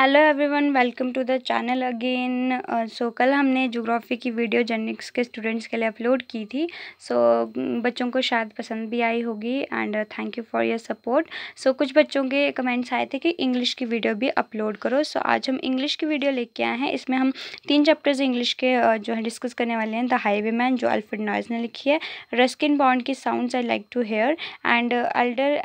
hello everyone welcome to the channel again so कल हमने geography की वीडियो जेनिक्स के स्टूडेंट्स के लिए अपलोड की थी सो so, बच्चों को शायद पसंद भी आई होगी and thank you for your support so कुछ बच्चों के कमेंट्स आए थे कि इंग्लिश की वीडियो भी अपलोड करो सो so, आज हम इंग्लिश की वीडियो लेके आए हैं इसमें हम तीन चैप्टर्स इंग्लिश के uh, जो है डिस्कस करने वाले हैं द हाईवे मैन जो अल्फ्रेड नॉयज ने लिखी है रस्किन बॉन्ड की sound I like to hear and other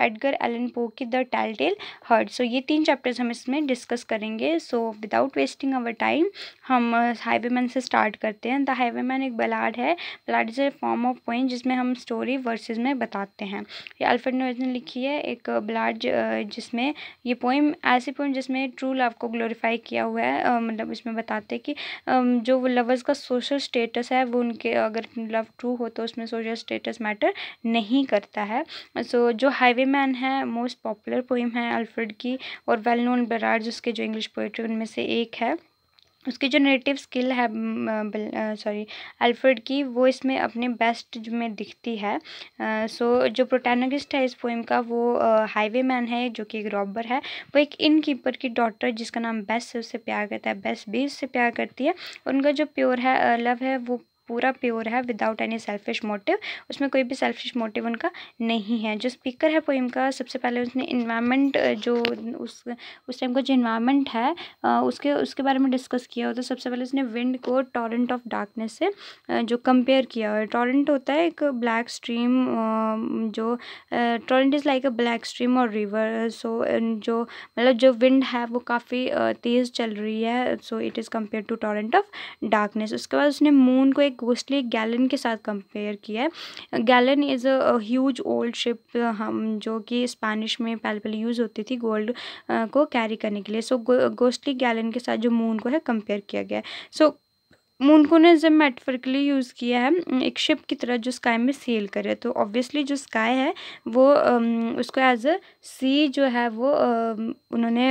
Edgar Allan Poe की the tell tale heart so ये तीन चैप्टर्स हम इसमें में डिस्कस करेंगे so without wasting our time हम हाईवे uh, मैन से स्टार्ट करते हैं द हाईवे मैन एक बलाड है ballad is a form of poem जिसमें हम स्टोरी वर्सेज में बताते हैं ये अल्फ्रेड नोज ने लिखी है एक बलाड uh, uh, जिसमें ये पोइम ऐसी पोइम जिसमें ट्रू लव को ग्लोरीफाई किया हुआ है मतलब इसमें बताते हैं कि um, जो लवर्स का सोशल स्टेटस है वो उनके अगर लव ट्रू हो तो उसमें सोशल स्टेटस मैटर नहीं करता है सो so, जो हाईवे मैन है मोस्ट पॉपुलर पोइम है अल्फ्रेड की और वेल नोन बरार्ज उसके जो इंग्लिश पोइट्री उनमें से एक है उसकी जो नेटिव स्किल है सॉरी अल्फ्रेड की वो इसमें अपने बेस्ट में दिखती है सो so, जो प्रोटैनिस्ट है इस पोइम का वो हाईवे मैन है जो कि एक रॉबर है वो एक इन कीपर की डॉटर जिसका नाम बेस्ट है उससे प्यार करता है बेस्ट भी उससे प्यार करती है उनका जो प्योर है लव है वो पूरा प्योर है विदाउट एनी सेल्फिश मोटिव उसमें कोई भी सेल्फिश मोटिव उनका नहीं है जो स्पीकर है पोइम का सबसे पहले उसने इन्वायरमेंट जो उस उस टाइम का जो इन्वायरमेंट है उसके उसके बारे में डिस्कस किया हो तो सबसे पहले उसने विंड को टॉरेंट ऑफ डार्कनेस से जो कंपेयर किया हो टॉरेंट होता है एक ब्लैक स्ट्रीम जो torrent is like a black stream और रिवर सो जो मतलब जो विंड है वो काफ़ी तेज़ चल रही है so it is compare to torrent of darkness उसके बाद उसने मून को एक कोस्टली गैलन के साथ कंपेयर किया है galleon is a huge old ship हम जो कि स्पेनिश में पहले पहले यूज़ होती थी गोल्ड को कैरी करने के लिए सो कोस्टली गैलन के साथ जो मून को है कंपेयर किया गया है सो मून को ने जब मेटफर्कली यूज़ किया है एक शिप की तरह जो स्काई में सेल करे तो ऑब्वियसली जो स्काई है वो उसको एज अ सी जो है वो उन्होंने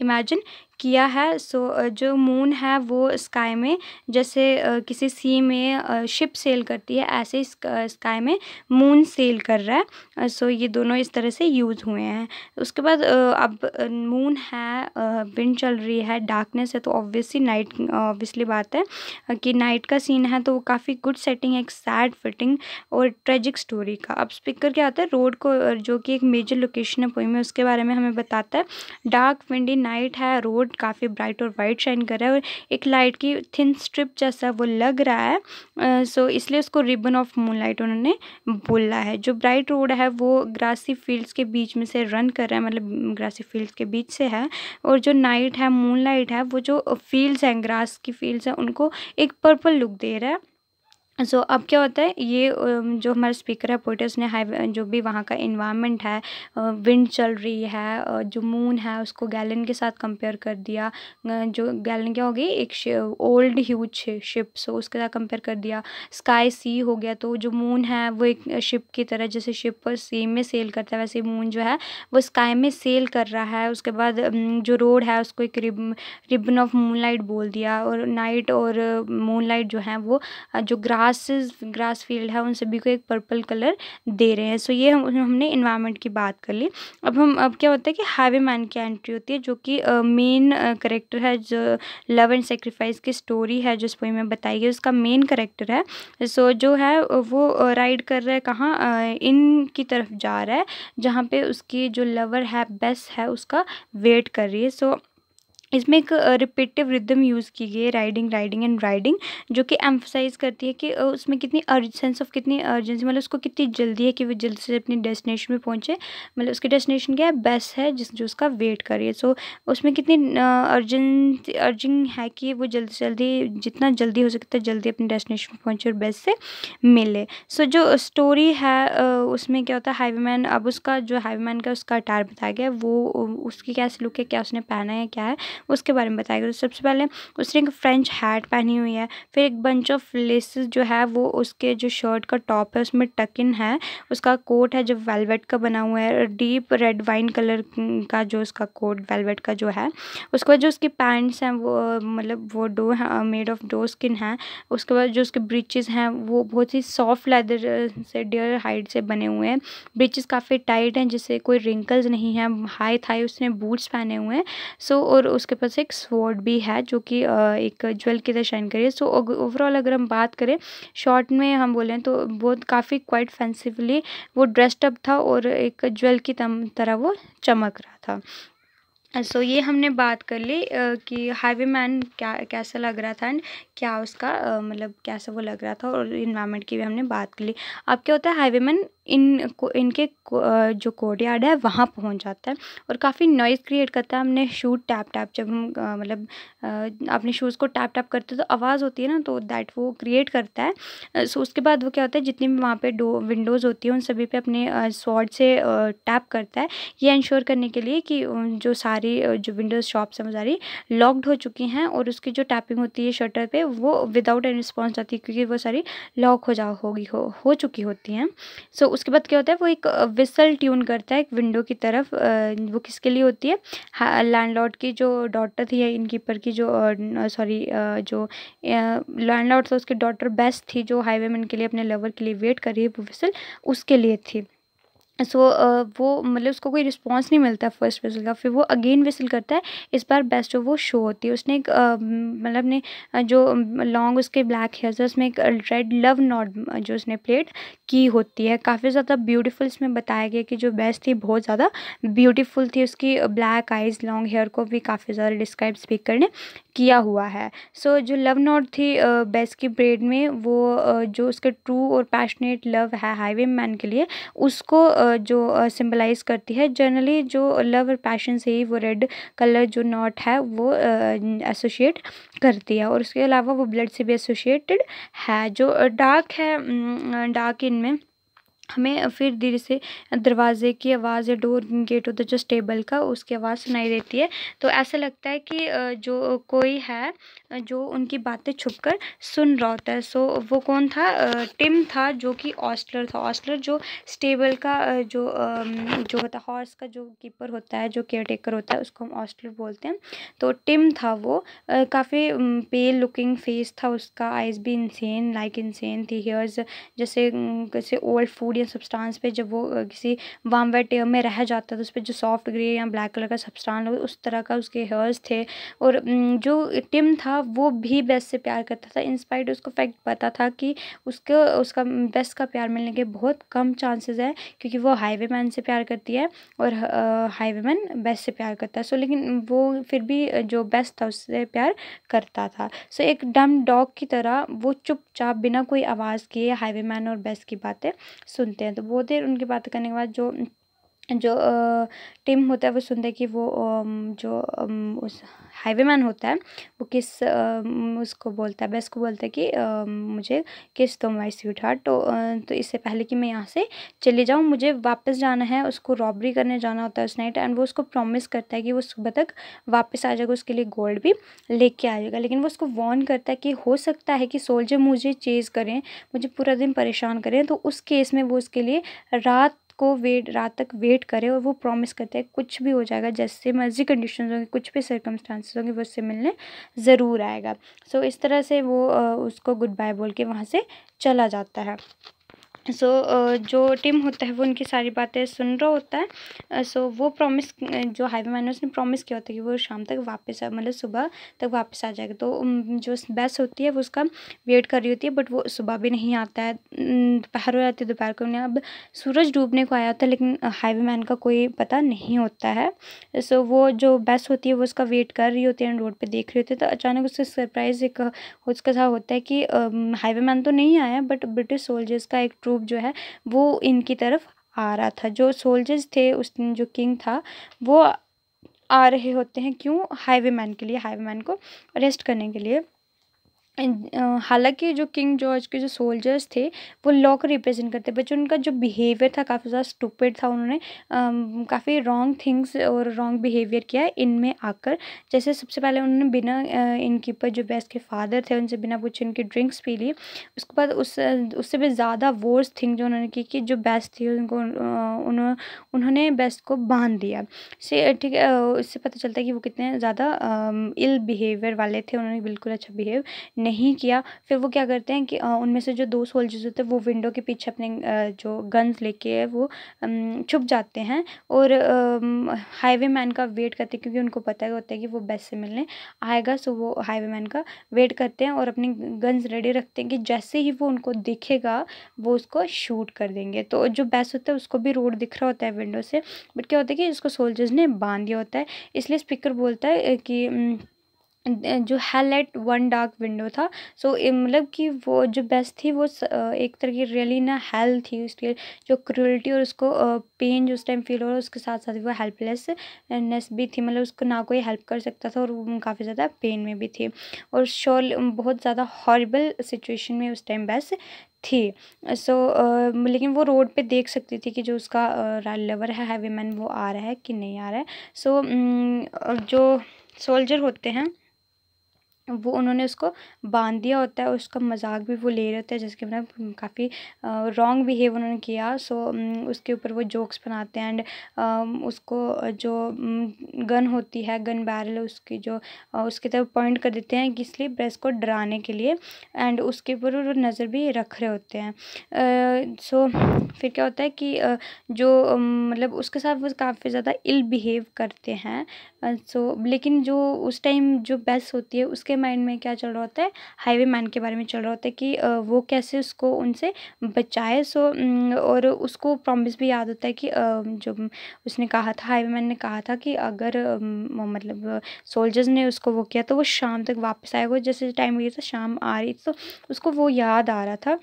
इमेजिन किया है सो जो मून है वो स्काई में जैसे किसी सी में शिप सेल करती है ऐसे स्काई में मून सेल कर रहा है सो ये दोनों इस तरह से यूज़ हुए हैं उसके बाद अब मून है विंड चल रही है डार्कनेस है तो ऑब्वियसली नाइट ऑब्वियसली बात है कि नाइट का सीन है तो वो काफ़ी गुड सेटिंग है एक सैड फिटिंग और ट्रेजिक स्टोरी का अब स्पीकर क्या होता है रोड को जो कि एक मेजर लोकेशन है पोई में उसके बारे में हमें बताता है डार्क विंडी नाइट है रोड बोर्ड काफ़ी ब्राइट और वाइट शाइन कर रहा है और एक लाइट की थिन स्ट्रिप जैसा वो लग रहा है सो इसलिए उसको रिबन ऑफ मूनलाइट उन्होंने बोला है जो ब्राइट रोड है वो ग्रासी फील्ड्स के बीच में से रन कर रहा है मतलब ग्रासी फील्ड्स के बीच से है और जो नाइट है मून है वो जो फील्ड्स हैं ग्रास की फील्ड्स हैं उनको एक पर्पल लुक दे रहा है सो so, अब क्या होता है ये जो हमारा स्पीकर है पोइटस ने हाई जो भी वहाँ का इन्वायरमेंट है विंड चल रही है जो मून है उसको गैलन के साथ कंपेयर कर दिया जो गैलन क्या हो गई एक ओल्ड ह्यूज शिप सो उसके साथ कंपेयर कर दिया स्काई सी हो गया तो जो मून है वो एक शिप की तरह जैसे शिप पर सी में सेल करता है वैसे मून जो है वो स्काई में सेल कर रहा है उसके बाद जो रोड है उसको एक रिब रिबन ऑफ मून बोल दिया और नाइट और मून जो है वो जो ग्रास ग्रासेस ग्रास फील्ड है उन सभी को एक पर्पल कलर दे रहे हैं सो ये हम हमने इन्वायरमेंट की बात कर ली अब हम अब क्या होता है कि हाईवे मैन की एंट्री होती है जो कि मेन करेक्टर है जो लव एंड सेक्रीफाइस की स्टोरी है जो पोई में बताई गई उसका मेन करेक्टर है सो जो है वो राइड कर रहा है कहाँ इन की तरफ जा रहा है जहाँ पे उसकी जो लवर है बेस्ट है उसका वेट कर रही है सो इसमें एक रिपीटिव रिदम यूज़ की गई है राइडिंग राइडिंग एंड राइडिंग जो कि एम्फोसाइज करती है कि उसमें कितनी अर्ज सेंस ऑफ कितनी अर्जेंसी मतलब उसको कितनी जल्दी है कि वो जल्दी से अपनी डेस्टिनेशन में पहुंचे मतलब उसकी डेस्टिनेशन क्या है बस है जिस जो उसका वेट कर रही है सो उसमें कितनी अर्जेंट अर्जिंग है कि वो जल्दी से जल्दी जितना जल्दी हो सकता है जल्दी अपनी डेस्टिनेशन में पहुँचे और बस से मिले सो so, जो स्टोरी है उसमें क्या होता है हाईवे मैन अब उसका जो हाईवे मैन का उसका अटार बताया गया वो उसकी कैसे लुक है क्या उसने पहना है क्या है उसके बारे में बताया गया तो सबसे पहले उसने एक फ्रेंच हैट पहनी हुई है फिर एक बंच ऑफ लेस जो है वो उसके जो शर्ट का टॉप है उसमें टकिन है उसका कोट है जो वेलवेट का बना हुआ है डीप रेड वाइन कलर का जो उसका कोट वेलवेट का जो है उसके बाद जो उसकी पैंट्स हैं वो मतलब वो doe made of doe skin है उसके बाद जो उसके ब्रिचेज हैं वो बहुत ही सॉफ्ट लेदर से डियर हाइट से बने हुए हैं ब्रिचेज काफ़ी टाइट हैं जिससे कोई रिंकल्स नहीं है हाई थाई उसने बूट्स पहने हुए हैं सो और उस उसके पास एक स्वॉर्ड भी है जो कि एक ज्वेल की तरह शाइन करिए सो ओवरऑल अगर हम बात करें शॉर्ट में हम बोलें तो बहुत काफ़ी क्वाइट फैंसिवली वो ड्रेस्ड अप था और एक ज्वेल की तरह वो चमक रहा था सो so, ये हमने बात कर ली कि हाईवे मैन क्या कैसा लग रहा था एंड क्या उसका मतलब कैसा वो लग रहा था और इन्वायरमेंट की भी हमने बात कर ली अब क्या होता है हाईवे मैन इन इनके जो यार्ड है वहाँ पहुँच जाता है और काफ़ी नॉइज़ क्रिएट करता है हमने शूट टैप टैप जब हम मतलब अपने शूज़ को टैप टैप करते तो आवाज़ होती है ना तो दैट वो क्रिएट करता है सो उसके बाद वो क्या होता है जितनी भी वहाँ पे डो विंडोज़ होती है उन सभी पे अपने स्वॉर्ड से टैप करता है ये इंश्योर करने के लिए कि जो सारी जो विंडोज़ शॉप्स हैं सारी लॉकड हो चुकी हैं और उसकी जो टैपिंग होती है शटर पे वो विदाउट एनी रिस्पॉन्स आती है क्योंकि वो सारी लॉक हो जा होगी हो, हो चुकी होती हैं सो so, उसके बाद क्या होता है वो एक विसल ट्यून करता है एक विंडो की तरफ वो किसके लिए होती है लैंडलॉर्ड की जो डॉटर थी या इनकीपर की जो सॉरी जो लैंडलॉर्ड था उसकी डॉटर बेस्ट थी जो हाईवेमैन के लिए अपने लवर के लिए वेट कर रही है वो विसल उसके लिए थी सो uh, वो मतलब उसको कोई रिस्पॉन्स नहीं मिलता फर्स्ट विसल का फिर वो अगेन विसल करता है इस बार बेस्ट वो शो होती है उसने एक uh, मतलब ने uh, जो लॉन्ग um, उसके ब्लैक हेयर्स है उसमें एक रेड लव नॉट जो उसने प्लेट की होती है काफ़ी ज़्यादा ब्यूटीफुल इसमें बताया गया कि जो बेस्ट थी बहुत ज़्यादा ब्यूटीफुल थी उसकी ब्लैक आइज़ लॉन्ग हेयर को भी काफ़ी ज़्यादा डिस्क्राइब स्पीकर ने किया हुआ है सो so, जो लव नॉट थी बेस्ट की ब्रेड में वो जो उसके ट्रू और पैशनेट लव है हाईवे मैन के लिए उसको जो सिंबलाइज करती है जनरली जो लव और पैशन से ही वो रेड कलर जो नॉट है वो एसोशिएट करती है और उसके अलावा वो ब्लड से भी एसोशिएटेड है जो डार्क है डार्क इनमें हमें फिर धीरे से दरवाजे की आवाज़ या डोर गेट होता है जो स्टेबल का उसकी आवाज़ सुनाई देती है तो ऐसा लगता है कि जो कोई है जो उनकी बातें छुपकर सुन रहा होता है सो वो कौन था टिम था जो कि ऑस्टलर था ऑस्टलर जो स्टेबल का जो जो होता है हॉर्स का जो कीपर होता है जो केयर टेकर होता है उसको हम ऑस्टलर बोलते हैं तो टिम था वो काफ़ी पेल लुकिंग फेस था उसका आइज भी इंसेन लाइक इंसेन थी हेयर्स जैसे जैसे ओल्ड फूड या सब्सटांस पे जब वो किसी वाम वेट एयर में रह जाता था उस पर जो सॉफ्ट ग्रे या ब्लैक कलर का सब्सटांस उस तरह का उसके हेयर्स थे और जो टिम था था वो भी बेस्ट से प्यार करता था इंस्पाइट उसको फैक्ट पता था कि उसको उसका बेस्ट का प्यार मिलने के बहुत कम चांसेस है क्योंकि वो हाईवे मैन से प्यार करती है और हाईवे मैन बेस्ट से प्यार करता है सो लेकिन वो फिर भी जो बेस्ट था उससे प्यार करता था सो एक डम डॉग की तरह वो चुपचाप बिना कोई आवाज़ किए हाईवे मैन और बेस्ट की बातें सुनते हैं तो बहुत देर उनकी बात करने के बाद जो जो टीम होता है वो सुनते हैं कि वो जो उस हाईवे मैन होता है वो किस उसको बोलता है बेस को बोलता है कि मुझे किस दो माई स्वीट हार्ट तो तो इससे पहले कि मैं यहाँ से चले जाऊँ मुझे वापस जाना है उसको रॉबरी करने जाना होता है उस नाइट एंड वो उसको प्रॉमिस करता है कि वो सुबह तक वापस आ जाएगा उसके लिए गोल्ड भी लेके आ जाएगा लेकिन वो उसको वॉर्न करता है कि हो सकता है कि सोल्जर मुझे चेज़ करें मुझे पूरा दिन परेशान करें तो उस केस में वो उसके लिए रात को वेट रात तक वेट करें और वो प्रॉमिस करते हैं कुछ भी हो जाएगा जैसे मर्जी कंडीशन होंगी कुछ भी सर्कमस्टांसिस होंगे वो उससे मिलने ज़रूर आएगा सो so, इस तरह से वो उसको गुड बाय बोल के वहाँ से चला जाता है सो so, uh, जो टीम होता है वो उनकी सारी बातें सुन रहा होता है सो uh, so, वो प्रॉमिस uh, जो हाईवे मैन उसने प्रॉमिस किया होता है कि वो शाम तक वापस मतलब सुबह तक वापस आ जाएगा तो um, जो बस होती है वो उसका वेट कर रही होती है बट वो सुबह भी नहीं आता है mm, दोपहर हो जाती है दोपहर को उन्हें अब सूरज डूबने को आया होता है लेकिन हाईवे मैन का कोई पता नहीं होता है सो so, वो जो बैस होती है वो उसका वेट कर रही होती है रोड पर देख रही होती है तो अचानक उससे सरप्राइज़ एक उसका सा होता है कि हाईवे um, मैन तो नहीं आया बट ब्रिटिश सोल्जर्स का एक ट्रू ट्रूप जो है वो इनकी तरफ आ रहा था जो सोल्जर्स थे उस दिन जो किंग था वो आ रहे होते हैं क्यों हाईवे मैन के लिए हाईवे मैन को अरेस्ट करने के लिए हालांकि जो किंग जॉर्ज के जो सोल्जर्स थे वो लॉ को रिप्रेजेंट करते बट उनका जो बिहेवियर था काफ़ी ज़्यादा स्टूपिड था उन्होंने काफ़ी रॉन्ग थिंग्स और रॉन्ग बिहेवियर किया इनमें आकर जैसे सबसे पहले उन्होंने बिना इनकीपर जो बेस्ट के फादर थे उनसे बिना पूछे उनकी ड्रिंक्स पी ली उसके बाद उस उससे भी ज़्यादा वोर्स थिंग जो उन्होंने की कि जो बेस्ट थी उनको उन्होंने बेस्ट को बांध दिया से ठीक है उससे पता चलता है कि वो कितने ज़्यादा इल बिहेवियर वाले थे उन्होंने बिल्कुल अच्छा बिहेव नहीं किया फिर वो क्या करते हैं कि उनमें से जो दो सोल्जर्स होते हैं वो विंडो के पीछे अपने जो गन्स लेके है वो छुप जाते हैं और हाईवे मैन का वेट करते हैं क्योंकि उनको पता होता है कि वो बेस से मिलने आएगा सो वो हाईवे मैन का वेट करते हैं और अपनी गन्स रेडी रखते हैं कि जैसे ही वो उनको दिखेगा वो उसको शूट कर देंगे तो जो बेस होता है उसको भी रोड दिख रहा होता है विंडो से बट क्या होता है कि इसको सोल्जर्स ने बांध दिया होता है इसलिए स्पीकर बोलता है कि जो हेल वन डार्क विंडो था सो so, मतलब कि वो जो बेस्ट थी वो एक तरह की रियली ना हेल थी उसके जो क्रूलिटी और उसको पेन जो उस टाइम फील हो रहा उसके साथ साथ वो हेल्पलेसनेस भी थी मतलब उसको ना कोई हेल्प कर सकता था और वो काफ़ी ज़्यादा पेन में भी थी और शोल बहुत ज़्यादा हॉरिबल सिचुएशन में उस टाइम बेस्ट थी सो so, uh, लेकिन वो रोड पे देख सकती थी कि जो उसका uh, लवर है हैवी मैन वो आ रहा है कि नहीं आ रहा है सो so, um, जो सोल्जर होते हैं वो उन्होंने उसको बांध दिया होता है उसका मज़ाक भी वो ले रहे होते हैं जिसके मतलब काफ़ी रॉन्ग बिहेव उन्होंने किया सो उसके ऊपर वो जोक्स बनाते हैं एंड उसको जो गन होती है गन बैरल उसकी जो उसकी तरफ पॉइंट कर देते हैं कि इसलिए प्रेस को डराने के लिए एंड उसके ऊपर वो नज़र भी रख रहे होते हैं सो फिर क्या होता है कि जो मतलब उसके साथ वो काफ़ी ज़्यादा इल बिहेव करते हैं सो लेकिन जो उस टाइम जो बेस्ट होती है उसके माइंड में क्या चल रहा होता है हाईवे मैन के बारे में चल रहा होता है कि वो कैसे उसको उनसे बचाए सो और उसको प्रॉमिस भी याद होता है कि जो उसने कहा था हाईवे मैन ने कहा था कि अगर मतलब सोल्जर्स ने उसको वो किया तो वो शाम तक वापस आएगा जैसे टाइम गया था शाम आ रही थी तो उसको वो याद आ रहा था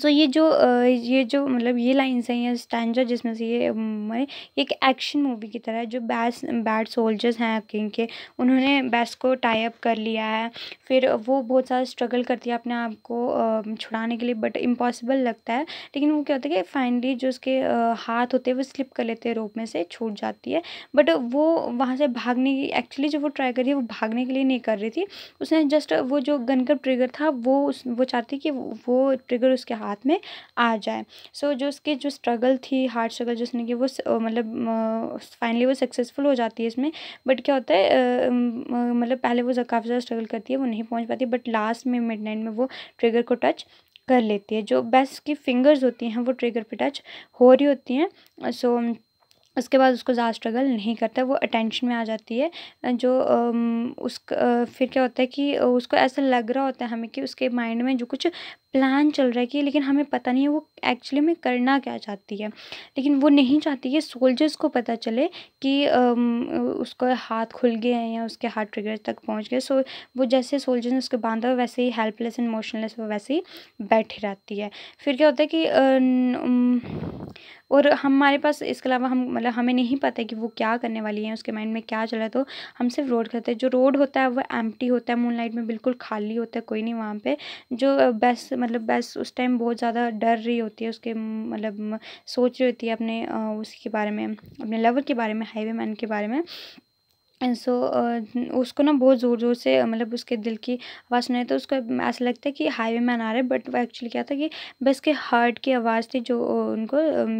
सो ये जो ये जो मतलब ये लाइन्स हैं या स्टैंडर जिसमें से ये हम्म, एक एक्शन मूवी की तरह है जो बैस बैड सोल्जर्स हैं किंग के उन्होंने बैस को टाई अप कर लिया है फिर वो बहुत सारा स्ट्रगल करती है अपने आप को छुड़ाने के लिए बट इम्पॉसिबल लगता है लेकिन वो क्या होता है कि फाइनली जो उसके हाथ होते हैं वो स्लिप कर लेते हैं रोप में से छूट जाती है बट वो वहाँ से भागने की एक्चुअली जो वो ट्राई कर रही है वो भागने के लिए नहीं कर रही थी उसने जस्ट वो जो गन का ट्रिगर था वो वो चाहती कि वो ट्रिगर उसके हाथ में आ जाए सो so, जो उसकी जो स्ट्रगल थी हार्ड स्ट्रगल जिसने की वो मतलब फाइनली वो सक्सेसफुल हो जाती है इसमें बट क्या होता है मतलब पहले वो काफ़ी ज़्यादा स्ट्रगल करती है वो नहीं पहुंच पाती बट लास्ट में मिड में वो ट्रिगर को टच कर लेती है जो बेस्ट की फिंगर्स होती हैं वो ट्रिगर पे टच हो रही होती हैं सो उसके बाद उसको ज़्यादा स्ट्रगल नहीं करता वो अटेंशन में आ जाती है जो उस फिर क्या होता है कि उसको ऐसा लग रहा होता है हमें कि उसके माइंड में जो कुछ प्लान चल रहा है कि लेकिन हमें पता नहीं है वो एक्चुअली में करना क्या चाहती है लेकिन वो नहीं चाहती है सोल्जर्स को पता चले कि उसको हाथ खुल गए हैं या उसके हाथ ट्रिगर तक पहुंच गए सो वो जैसे सोल्जर्स ने उसको बांधा हुआ वैसे ही हेल्पलेस एंड मोशनलेस वो वैसे ही बैठी रहती है फिर क्या होता है कि और हमारे पास इसके अलावा हम मतलब हमें नहीं पता कि वो क्या करने वाली है उसके माइंड में क्या चल रहा है तो हम सिर्फ रोड करते हैं जो रोड होता है वो एम्प्टी होता है मूनलाइट में बिल्कुल खाली होता है कोई नहीं वहाँ पे जो बेस्ट मतलब बस उस टाइम बहुत ज़्यादा डर रही होती है उसके मतलब सोच रही होती है अपने उसके बारे में अपने लवर के बारे में हाईवे मैन के बारे में सो uh, उसको ना बहुत ज़ोर ज़ोर से मतलब उसके दिल की आवाज़ सुनाई तो उसको ऐसा लगता है कि हाईवे मैन आ रहा है बट वो एक्चुअली क्या था कि बस के हार्ट की आवाज़ थी जो उनको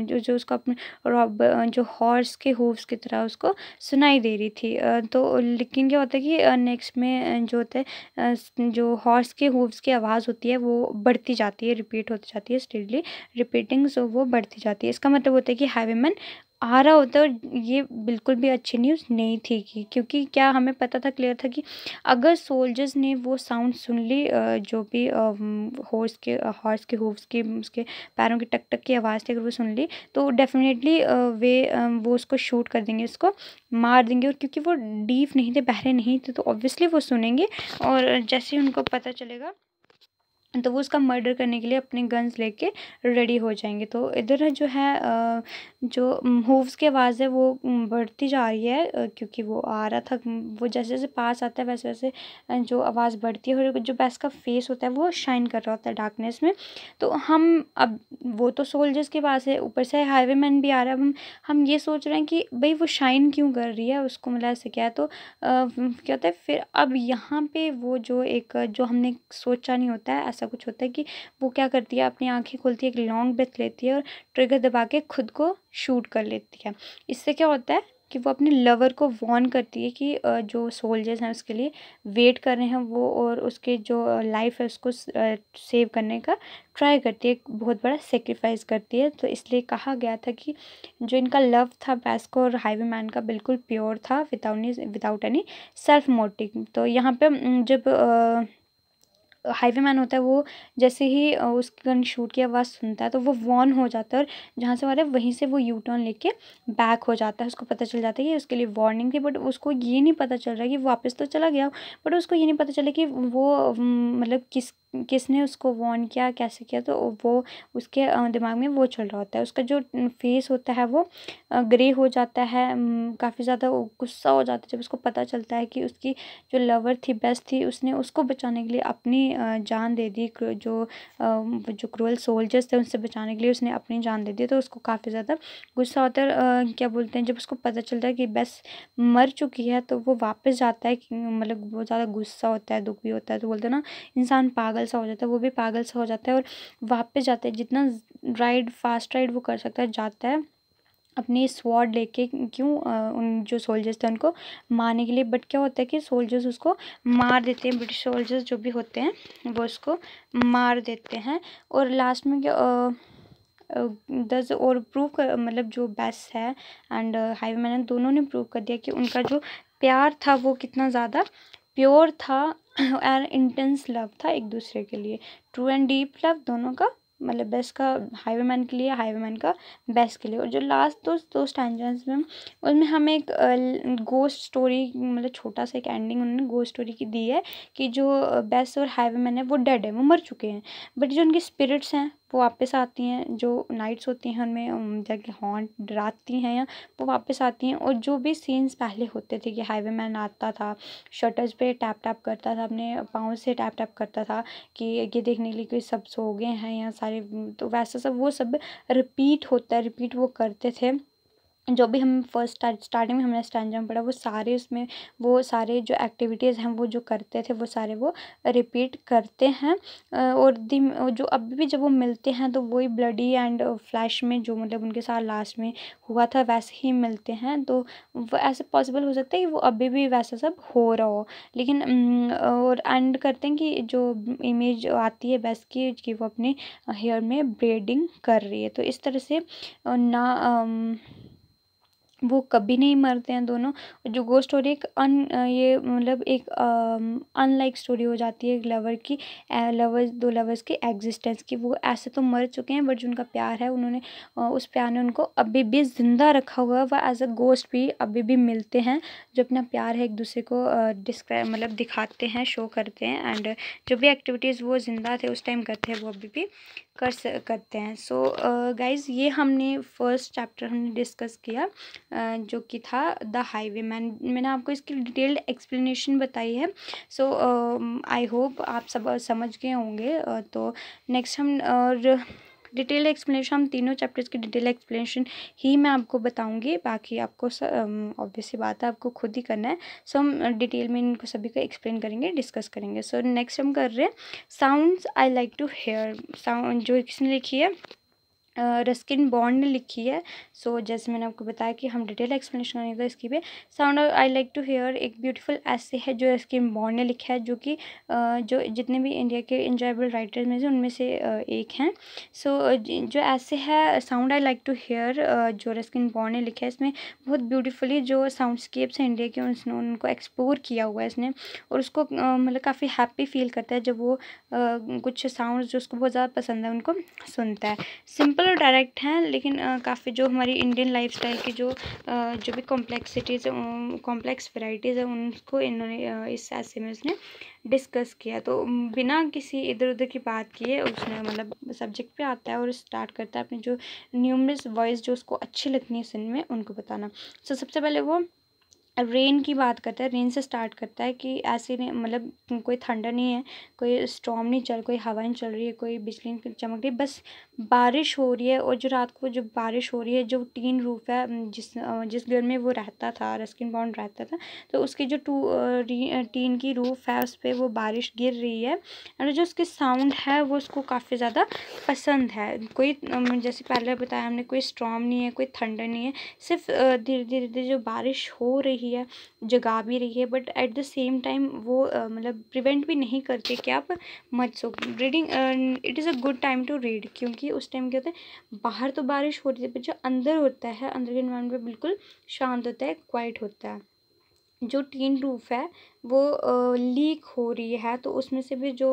जो जो उसको अपने रॉब जो हॉर्स के हुव्स की तरह उसको सुनाई दे रही थी तो लेकिन क्या होता है कि नेक्स्ट में जो होता है जो हॉर्स के हूव्स की आवाज़ होती है वो बढ़ती जाती है रिपीट होती जाती है स्टेडली रिपीटिंग सो वो बढ़ती जाती है इसका मतलब होता है कि हाईवे मैन आ रहा होता और ये बिल्कुल भी अच्छी न्यूज़ नहीं थी कि क्योंकि क्या हमें पता था क्लियर था कि अगर सोल्जर्स ने वो साउंड सुन ली जो भी हॉर्स के हॉर्स के हूव्स की उसके पैरों की टक टक की आवाज़ थी अगर वो सुन ली तो डेफिनेटली वे वो उसको शूट कर देंगे उसको मार देंगे और क्योंकि वो डीप नहीं थे बहरे नहीं थे तो ऑब्वियसली वो सुनेंगे और जैसे ही उनको पता चलेगा तो वो उसका मर्डर करने के लिए अपने गन्स लेके रेडी हो जाएंगे तो इधर जो है जो हूव्स की आवाज़ है वो बढ़ती जा रही है क्योंकि वो आ रहा था वो जैसे जैसे पास आता है वैसे वैसे जो आवाज़ बढ़ती है और जो बैस का फेस होता है वो शाइन कर रहा होता है डार्कनेस में तो हम अब वो तो सोल्जर्स के पास है ऊपर से हाईवे मैन भी आ रहा है हम हम ये सोच रहे हैं कि भाई वो शाइन क्यों कर रही है उसको मिला ऐसे क्या है तो क्या होता है फिर अब यहाँ पर वो जो एक जो हमने सोचा नहीं होता है ऐसा ऐसा कुछ होता है कि वो क्या करती है अपनी आँखें खोलती है एक लॉन्ग ब्रेथ लेती है और ट्रिगर दबा के खुद को शूट कर लेती है इससे क्या होता है कि वो अपने लवर को वॉर्न करती है कि जो सोल्जर्स हैं उसके लिए वेट कर रहे हैं वो और उसके जो लाइफ है उसको सेव करने का ट्राई करती है बहुत बड़ा सेक्रीफाइस करती है तो इसलिए कहा गया था कि जो इनका लव था बैस्को और हाईवे मैन का बिल्कुल प्योर था without without any self motive तो यहाँ पे जब हाईवे मैन होता है वो जैसे ही उसकी गन शूट की आवाज़ सुनता है तो वो वॉर्न हो जाता है और जहाँ से वाला है वहीं से वो यू टर्न लेके बैक हो जाता है उसको पता चल जाता है कि उसके लिए वार्निंग थी बट उसको ये नहीं पता चल रहा कि वापस तो चला गया बट उसको ये नहीं पता चला कि वो मतलब किस किसने उसको वॉर्न किया कैसे किया तो वो उसके दिमाग में वो चल रहा होता है उसका जो फेस होता है वो ग्रे हो जाता है काफ़ी ज़्यादा गुस्सा हो जाता है जब उसको पता चलता है कि उसकी जो लवर थी बेस्ट थी उसने उसको बचाने के लिए अपनी जान दे दी जो जो क्रूअल सोल्जर्स थे उनसे बचाने के लिए उसने अपनी जान दे दी तो उसको काफ़ी ज़्यादा गुस्सा होता है क्या बोलते हैं जब उसको पता चलता है कि बेस्ट मर चुकी है तो वो वापस जाता है मतलब बहुत ज़्यादा गुस्सा होता है दुख भी होता है तो बोलते हैं ना इंसान पागल पागल सा हो जाता है वो भी पागल सा हो जाता है और वापस जाता है जितना राइड फास्ट राइड वो कर सकता है जाता है अपनी स्वॉर्ड लेके क्यों उन जो सोल्जर्स थे उनको मारने के लिए बट क्या होता है कि सोल्जर्स उसको मार देते हैं ब्रिटिश सोल्जर्स जो भी होते हैं वो उसको मार देते हैं और लास्ट में क्या दस और प्रूव कर मतलब जो बैस है एंड हाईवे मैन दोनों ने प्रूव कर दिया कि उनका जो प्यार था वो कितना ज़्यादा प्योर था एंड इंटेंस लव था एक दूसरे के लिए ट्रू एंड डीप लव दोनों का मतलब बेस्ट का हाईवे मैन के लिए हाईवे मैन का बेस्ट के लिए और जो लास्ट दो दो स्टैंड में उनमें हमें एक गोस्ट स्टोरी मतलब छोटा सा एक एंडिंग उन्होंने गोस्ट स्टोरी की दी है कि जो बेस्ट और हाईवे मैन है वो डेड है वो मर चुके हैं बट जो उनकी स्पिरिट्स हैं वो वापस आती हैं जो नाइट्स होती हैं उनमें जाके हॉन्ट डराती हैं या वो वापस आती हैं और जो भी सीन्स पहले होते थे कि हाईवे मैन आता था शटर्स पे टैप टैप करता था अपने पाँव से टैप टैप करता था कि ये देखने के लिए कोई सब सो गए हैं या सारे सारे तो वैसे सब वो सब रिपीट होता है रिपीट वो करते थे जो भी हम फर्स्ट स्टार्टिंग में हमने स्टैंड जम पढ़ा वो सारे उसमें वो सारे जो एक्टिविटीज़ हैं वो जो करते थे वो सारे वो रिपीट करते हैं और दिन जो अभी भी जब वो मिलते हैं तो वही ब्लडी एंड फ्लैश में जो मतलब उनके साथ लास्ट में हुआ था वैसे ही मिलते हैं तो वो ऐसे पॉसिबल हो सकता है कि वो अभी भी वैसा सब हो रहा हो लेकिन और एंड करते हैं कि जो इमेज आती है बेस्ट की कि वो अपने हेयर में ब्रेडिंग कर रही है तो इस तरह से ना वो कभी नहीं मरते हैं दोनों जो गो स्टोरी एक अन ये मतलब एक अनलाइक स्टोरी हो जाती है एक लवर की लवर्स दो लवर्स की एग्जिस्टेंस की वो ऐसे तो मर चुके हैं बट जो उनका प्यार है उन्होंने उस प्यार ने उनको अभी भी ज़िंदा रखा हुआ है वह एज अ गोस्ट भी अभी भी मिलते हैं जो अपना प्यार है एक दूसरे को डिस्क्राइब मतलब दिखाते हैं शो करते हैं एंड जो भी एक्टिविटीज़ वो ज़िंदा थे उस टाइम करते हैं वो अभी भी कर करते हैं सो so, गाइज़ ये हमने फर्स्ट चैप्टर हमने डिस्कस किया जो कि था द हाईवे मैन मैंने आपको इसकी डिटेल्ड एक्सप्लेनेशन बताई है सो आई होप आप सब समझ गए होंगे तो नेक्स्ट हम और डिटेल एक्सप्लेनेशन हम तीनों चैप्टर्स की डिटेल एक्सप्लेनेशन ही मैं आपको बताऊंगी बाकी आपको ऑब्वियसली बात है आपको खुद ही करना है सो हम डिटेल में इनको सभी को एक्सप्लेन करेंगे डिस्कस करेंगे सो नेक्स्ट हम कर रहे हैं sounds I like to hear sound जो इसने लिखी है रस्किन बॉन्ड ने लिखी है सो so, जैसे मैंने आपको बताया कि हम डिटेल एक्सप्लेनेशन करेंगे तो इसकी भी sound I like to hear एक ब्यूटीफुल ऐसे है जो रस्किन बॉन्ड ने लिखा है जो कि जो जितने भी इंडिया के इंजॉयबल राइटर्स में से उनमें से एक हैं सो so, जो ऐसे है sound I like to hear जो रस्किन बॉन्ड ने लिखा है इसमें बहुत ब्यूटिफुली जो साउंडस्केप्स हैं इंडिया के उसने उनको एक्सप्लोर किया हुआ है इसने और उसको मतलब काफ़ी हैप्पी फील करता है जब वो कुछ साउंड जो उसको बहुत ज़्यादा पसंद है उनको सुनता है सिंपल सिंपल और डायरेक्ट हैं लेकिन काफ़ी जो हमारी इंडियन लाइफस्टाइल की जो जो भी कॉम्प्लेक्सिटीज़ कॉम्प्लेक्स वेराइटीज़ है उनको इन्होंने इस ऐसे में उसने डिस्कस किया तो बिना किसी इधर उधर की बात किए उसने मतलब सब्जेक्ट पे आता है और स्टार्ट करता है अपनी जो न्यूमरस वॉइस जो उसको अच्छी लगती है सुनने में उनको बताना सो तो so, सबसे पहले वो रेन की बात करता है रेन से स्टार्ट करता है कि ऐसे नहीं मतलब कोई ठंडा नहीं है कोई स्ट्रॉम नहीं चल कोई हवा नहीं चल रही है कोई बिजली चमक रही है बस बारिश हो रही है और जो रात को जो बारिश हो रही है जो टीन रूफ है जिस जिस घर में वो रहता था रस्किन बॉन्ड रहता था तो उसकी जो टू टीन की रूफ है उस पर वो बारिश गिर रही है और जो उसकी साउंड है वो उसको काफ़ी ज़्यादा पसंद है कोई जैसे पहले बताया हमने कोई स्ट्रॉम नहीं है कोई थंडर नहीं है सिर्फ धीरे धीरे धीरे जो बारिश हो रही है जगा भी रही है but at the same time वो मतलब प्रिवेंट भी नहीं करती कि आप मत सो reading it is a good time to read क्योंकि क्योंकि उस टाइम क्या होता है बाहर तो बारिश हो रही है पर जो अंदर होता है अंदर के इन्वायरमेंट बिल्कुल शांत होता है क्वाइट होता है जो टीन रूफ है वो लीक हो रही है तो उसमें से भी जो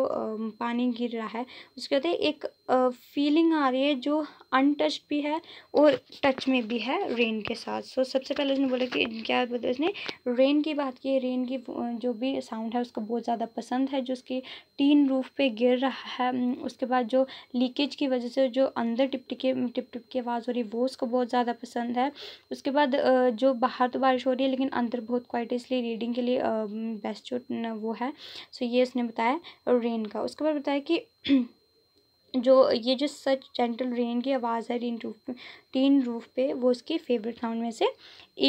पानी गिर रहा है उसके बाद एक फीलिंग आ रही है जो अनटच भी है और टच में भी है रेन के साथ सो so, सबसे पहले उसने बोला कि क्या बोलते हैं उसने रेन की बात की रेन की जो भी साउंड है उसको बहुत ज़्यादा पसंद है जो उसकी टीन रूफ पे गिर रहा है उसके बाद जो लीकेज की वजह से जो अंदर टिपटिके टिप टिप की आवाज़ हो रही है वो उसको बहुत ज़्यादा पसंद है उसके बाद जो बाहर तो बारिश हो रही है लेकिन अंदर बहुत क्वाइट है इसलिए रीडिंग के लिए बेस्ट जो वो है सो ये उसने बताया रेन का उसके बाद बताया कि जो ये जो सच जेंटल रेन की आवाज़ है रेन रूफ पे टीन रूफ पे वो उसकी फेवरेट साउंड में से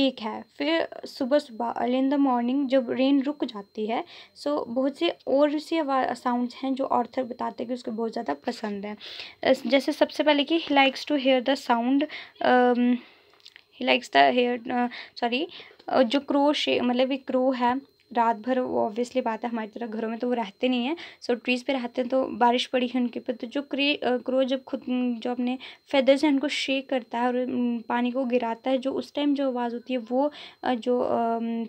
एक है फिर सुबह सुबह अर्ली इन द मॉर्निंग जब रेन रुक जाती है सो बहुत से और से आवाज़ साउंड्स हैं जो ऑर्थर बताते हैं कि उसको बहुत ज़्यादा पसंद है जैसे सबसे पहले कि ही likes to hear the sound ही लाइक्स द हेयर सॉरी जो क्रो शे मतलब एक क्रो है रात भर वो ऑब्वियसली बात है हमारी तरह घरों में तो वो रहते नहीं हैं सो ट्रीज़ पे रहते हैं तो बारिश पड़ी है उनके ऊपर तो जो क्रे क्रो जब खुद जो अपने फेदर्स हैं उनको शेक करता है और पानी को गिराता है जो उस टाइम जो आवाज़ होती है वो जो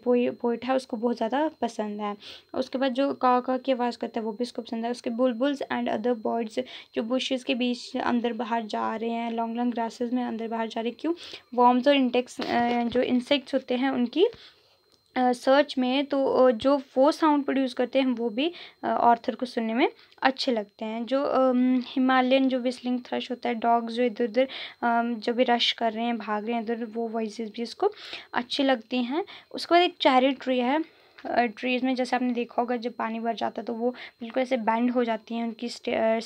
पोइट है उसको बहुत ज़्यादा पसंद है उसके बाद जो का का की आवाज़ करता है वो भी उसको पसंद है उसके बुलबुल्स एंड अदर बर्ड्स जो बुशेज़ के बीच अंदर बाहर जा रहे हैं लॉन्ग लॉन्ग ग्रासेज में अंदर बाहर जा रहे हैं क्यों वॉम्स और इंटेक्स जो इंसेक्ट्स होते हैं उनकी सर्च में तो जो वो साउंड प्रोड्यूस करते हैं वो भी ऑर्थर को सुनने में अच्छे लगते हैं जो हिमालयन जो विस्लिंग थ्रश होता है डॉग्स जो इधर उधर जब भी रश कर रहे हैं भाग रहे हैं इधर वो वॉइस भी इसको अच्छी लगती हैं उसके बाद एक चैरी ट्री है ट्रीज़ में जैसे आपने देखा होगा जब पानी भर जाता है तो वो बिल्कुल ऐसे बैंड हो जाती हैं उनकी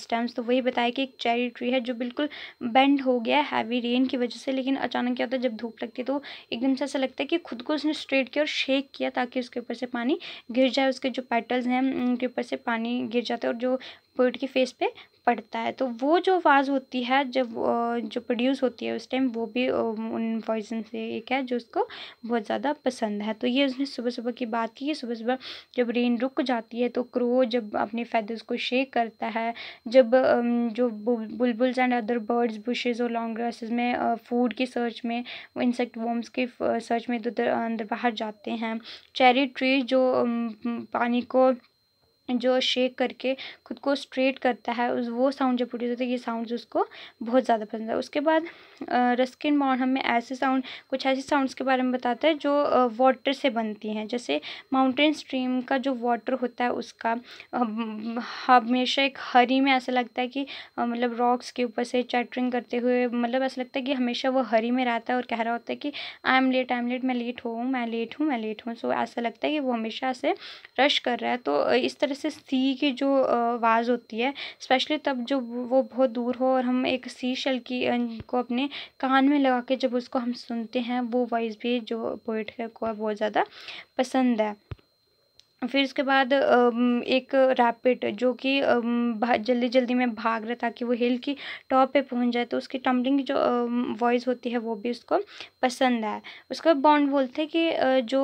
स्टेम्स तो वही बताया कि एक चेरी ट्री है जो बिल्कुल बैंड हो गया है हैवी रेन की वजह से लेकिन अचानक क्या होता है जब धूप लगती है तो एकदम से ऐसा लगता है कि खुद को उसने स्ट्रेट किया और शेक किया ताकि उसके ऊपर से पानी गिर जाए उसके जो पेटल्स हैं उनके ऊपर से पानी गिर जाता है और जो पोइट के फेस पे पड़ता है तो वो जो आवाज़ होती है जब जो प्रोड्यूस होती है उस टाइम वो भी उन वॉइसन से एक है जो उसको बहुत ज़्यादा पसंद है तो ये उसने सुबह सुबह की बात की है सुबह सुबह जब रेन रुक जाती है तो क्रो जब अपने फैदर्स को शेक करता है जब जो bulbuls and other birds bushes और लॉन्ग ग्रासेज में फूड की सर्च में इंसेक्ट वॉम्स के सर्च में इधर तो अंदर बाहर जाते हैं चेरी ट्री जो पानी को जो शेक करके खुद को स्ट्रेट करता है वो साउंड जब प्रोड्यूस होता है ये साउंड्स उसको बहुत ज़्यादा पसंद है उसके बाद रस्किन मॉन हमें ऐसे साउंड कुछ ऐसे साउंड्स के बारे में बताता है जो वाटर से बनती हैं जैसे माउंटेन स्ट्रीम का जो वाटर होता है उसका हमेशा एक हरी में ऐसा लगता है कि मतलब रॉक्स के ऊपर से चैटरिंग करते हुए मतलब ऐसा लगता है कि हमेशा वो हरी में रहता है और कह रहा होता है कि I am late I am late मैं लेट हूँ मैं लेट हूँ मैं लेट हूँ सो ऐसा लगता है कि वो हमेशा ऐसे रश कर रहा है तो इस तरह से सी की जो आवाज़ होती है स्पेशली तब जो वो बहुत दूर हो और हम एक सी शेल की को अपने कान में लगा के जब उसको हम सुनते हैं वो वॉइस भी जो पोइट को बहुत ज़्यादा पसंद है फिर उसके बाद एक रैपिड जो कि जल्दी जल्दी में भाग रहा था ताकि वो हिल की टॉप पे पहुंच जाए तो उसकी टम्बलिंग जो वॉइस होती है वो भी उसको पसंद आया उसका बॉन्ड बोलते हैं कि जो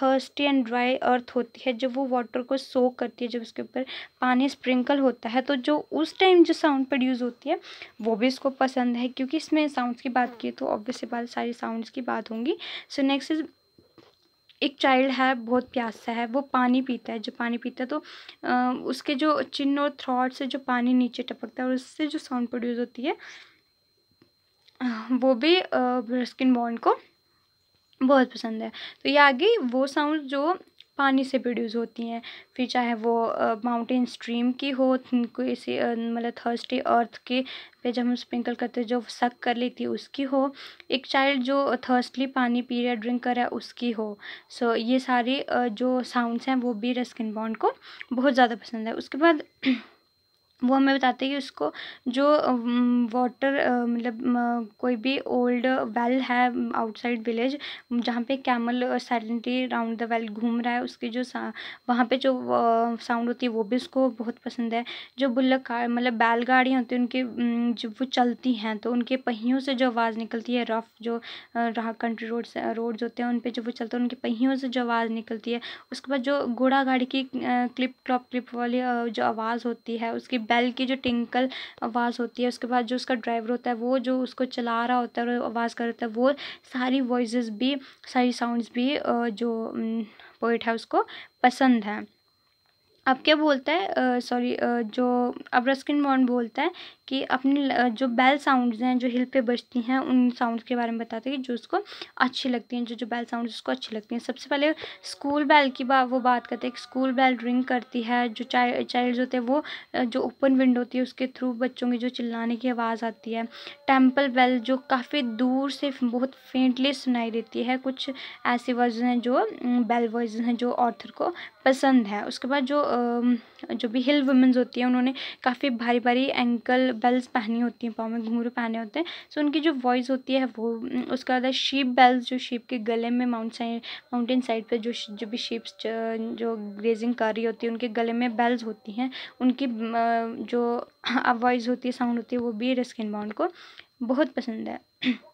थर्स्टी एंड ड्राई अर्थ होती है जब वो वाटर को सोक करती है जब उसके ऊपर पानी स्प्रिंकल होता है तो जो उस टाइम जो साउंड प्रोड्यूस होती है वो भी उसको पसंद है क्योंकि इसमें साउंड की बात की तो ऑब्वियसली बात सारी साउंड्स की बात होंगी सो नेक्स्ट इज़ एक चाइल्ड है बहुत प्यासा है वो पानी पीता है जब पानी पीता है तो उसके जो चिन्ह और थ्रॉट से जो पानी नीचे टपकता है और उससे जो साउंड प्रोड्यूस होती है वो भी स्किन बॉन्ड को बहुत पसंद है तो ये आगे वो साउंड जो पानी से प्रोड्यूस होती हैं फिर चाहे वो माउंटेन स्ट्रीम की हो किसी मतलब थर्स्टी अर्थ के पे जब हम स्प्रिंकल करते जो सक कर लेती है उसकी हो एक चाइल्ड जो थर्स्टली पानी पी रहा ड्रिंक कर रहा है उसकी हो सो so, ये सारी जो साउंड्स हैं वो भी रस्किन बॉन्ड को बहुत ज़्यादा पसंद है उसके बाद वो हमें बताते हैं कि उसको जो वाटर मतलब कोई भी ओल्ड वेल है आउटसाइड विलेज जहाँ पे camel silently round the well घूम रहा है उसकी जो सा वहाँ पे जो साउंड होती है वो भी उसको बहुत पसंद है जो बुल्लक मतलब बैलगाड़ियाँ होती हैं उनके जब वो चलती हैं तो उनके पहियों से जो आवाज़ निकलती है रफ़ जो रहा कंट्री रोड रोड्स होते हैं उन पर जब वो चलते हैं उनके पहियों से जो आवाज़ निकलती है उसके बाद जो घोड़ा गाड़ी की क्लिप क्लॉप क्लिप वाली जो आवाज़ होती है उसकी बेल की जो टिंकल आवाज़ होती है उसके बाद जो उसका ड्राइवर होता है वो जो उसको चला रहा होता है आवाज़ कर रहा है वो सारी वॉइस भी सारी साउंड्स भी जो पोइट है उसको पसंद हैं अब क्या बोलता है सॉरी जो अब रस्किन बॉन्ड बोलता है कि अपनी जो बेल साउंड्स हैं जो हिल पे बजती हैं उन साउंड्स के बारे में बताते हैं जो उसको अच्छी लगती हैं जो जो बेल साउंड्स उसको अच्छी लगती हैं सबसे पहले स्कूल बेल की बा वो बात करते हैं स्कूल बेल रिंग करती है जो चाइल्ड होते हैं वो जो ओपन विंडो होती है उसके थ्रू बच्चों की जो चिल्लाने की आवाज़ आती है टेम्पल बेल जो काफ़ी दूर से बहुत फेंटली सुनाई देती है कुछ ऐसे वर्जन हैं जो बेल वर्जन हैं जो ऑर्थर को पसंद है उसके बाद जो जो भी हिल वुमेंस होती हैं उन्होंने काफ़ी भारी भारी एंकल बेल्स पहनी होती हैं पाँव में घुंघरू पहने होते हैं सो उनकी जो वॉइस होती है वो उसके बाद शीप बेल्स जो शीप के गले में माउंट साइड माउंटेन साइड पर जो जो भी शीप्स जो ग्रेजिंग कर रही होती है उनके गले में बेल्स होती हैं उनकी जो वॉइस होती है साउंड होती है वो भी रस्किन बाउंड को बहुत पसंद है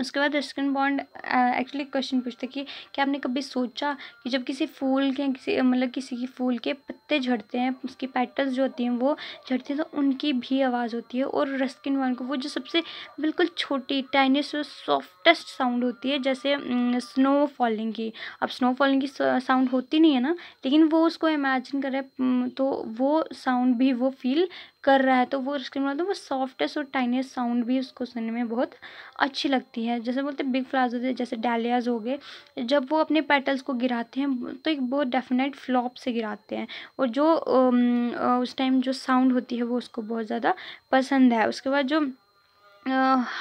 उसके बाद रस्किन बॉन्ड एक्चुअली क्वेश्चन पूछते कि क्या आपने कभी सोचा कि जब किसी फूल के किसी मतलब किसी की फूल के पत्ते झड़ते हैं उसकी पैटर्स जो होती हैं वो झड़ती हैं तो उनकी भी आवाज़ होती है और रस्किन बॉन्ड को वो जो सबसे बिल्कुल छोटी टाइनेस्ट सॉफ्टेस्ट साउंड होती है जैसे स्नो फॉलिंग की अब स्नो फॉलिंग की साउंड होती नहीं है ना लेकिन वो उसको इमेजिन करें तो वो साउंड भी वो फील कर रहा है तो वो स्क्रीन मतलब वो सॉफ्टेस्ट और टाइनेस्ट साउंड भी उसको सुनने में बहुत अच्छी लगती है जैसे बोलते बिग फ्लावर्स होते हैं जैसे डैलियाज हो गए जब वो अपने पेटल्स को गिराते हैं तो एक बहुत डेफिनेट फ्लॉप से गिराते हैं और जो उस टाइम जो साउंड होती है वो उसको बहुत ज़्यादा पसंद है उसके बाद जो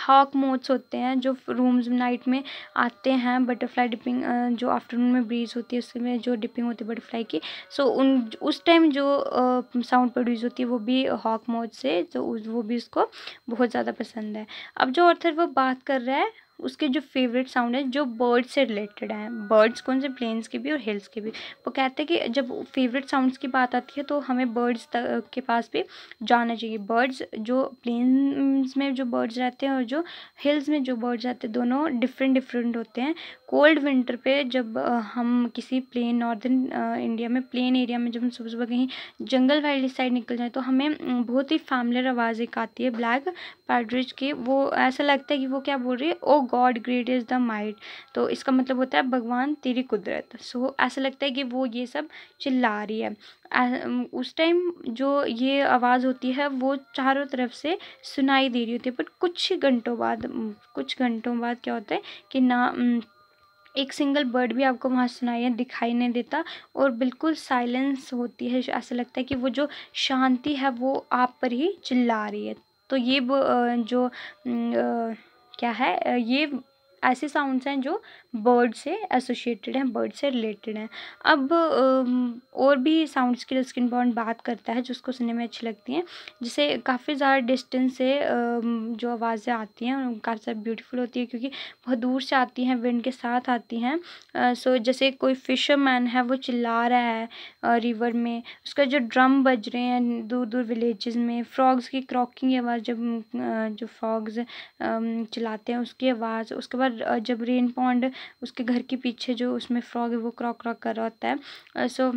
हॉक मोड्स होते हैं जो रूम्स नाइट में आते हैं बटरफ्लाई डिपिंग जो आफ्टरनून में ब्रीज होती है उसमें जो डिपिंग होती है बटरफ्लाई की सो उन उस टाइम जो साउंड प्रोड्यूस होती है वो भी हॉक मोड से तो वो भी उसको बहुत ज़्यादा पसंद है अब जो ऑर्थर वो बात कर रहा है उसके जो फेवरेट साउंड है जो बर्ड्स से रिलेटेड हैं बर्ड्स कौन से प्लेन्स के भी और हिल्स के भी वो कहते हैं कि जब फेवरेट साउंड्स की बात आती है तो हमें बर्ड्स के पास भी जाना चाहिए बर्ड्स जो प्लेन्स में जो बर्ड्स रहते हैं और जो हिल्स में जो बर्ड्स रहते हैं दोनों डिफरेंट डिफरेंट होते हैं कोल्ड विंटर पे जब हम किसी प्लेन नॉर्दर्न इंडिया में प्लेन एरिया में जब हम सुबह सुबह कहीं जंगल वाइल्ड साइड निकल जाए तो हमें बहुत ही फैमिलियर आवाज़ एक आती है ब्लैक पैड्रिज की वो ऐसा लगता है कि वो क्या बोल रही है oh God great is the might तो इसका मतलब होता है भगवान तेरी कुदरत सो so, ऐसा लगता है कि वो ये सब चिल्ला रही है उस टाइम जो ये आवाज़ होती है वो चारों तरफ से सुनाई दे रही होती है बट कुछ घंटों बाद कुछ घंटों बाद क्या होता है कि ना एक सिंगल बर्ड भी आपको वहाँ सुनाई है दिखाई नहीं देता और बिल्कुल साइलेंस होती है ऐसा लगता है कि वो जो शांति है वो आप पर ही चिल्ला रही है तो ये जो क्या है ये ऐसे साउंड्स हैं जो बर्ड से एसोसिएटेड हैं बर्ड से रिलेटेड हैं अब और भी साउंड्स की स्किन बॉन्ड बात करता है जिसको सुनने में अच्छी लगती हैं जिसे काफ़ी ज़्यादा डिस्टेंस से जो आवाज़ें आती हैं काफ़ी ज़्यादा ब्यूटीफुल होती है क्योंकि बहुत दूर से आती हैं विंड के साथ आती हैं सो जैसे कोई फिशरमैन है वो चिल्ला रहा है रिवर में उसका जो ड्रम बज रहे हैं दूर दूर विलेजेस में फ्रॉग्स की क्रॉकिंग आवाज़ जब जो फ्रॉग्स चलाते हैं उसकी आवाज़ उसके बाद और जब रेन पॉन्ड उसके घर के पीछे जो उसमें फ्रॉग है वो क्रॉक क्रॉक कर रहा होता है सो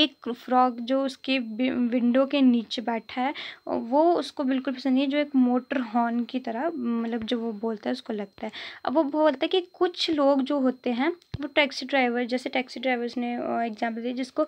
एक फ्रॉग जो उसके विंडो के नीचे बैठा है वो उसको बिल्कुल पसंद नहीं है जो एक मोटर हॉर्न की तरह मतलब जो वो बोलता है उसको लगता है अब वो बोलता है कि कुछ लोग जो होते हैं वो टैक्सी ड्राइवर जैसे टैक्सी ड्राइवर्स ने एग्जाम्पल दिया जिसको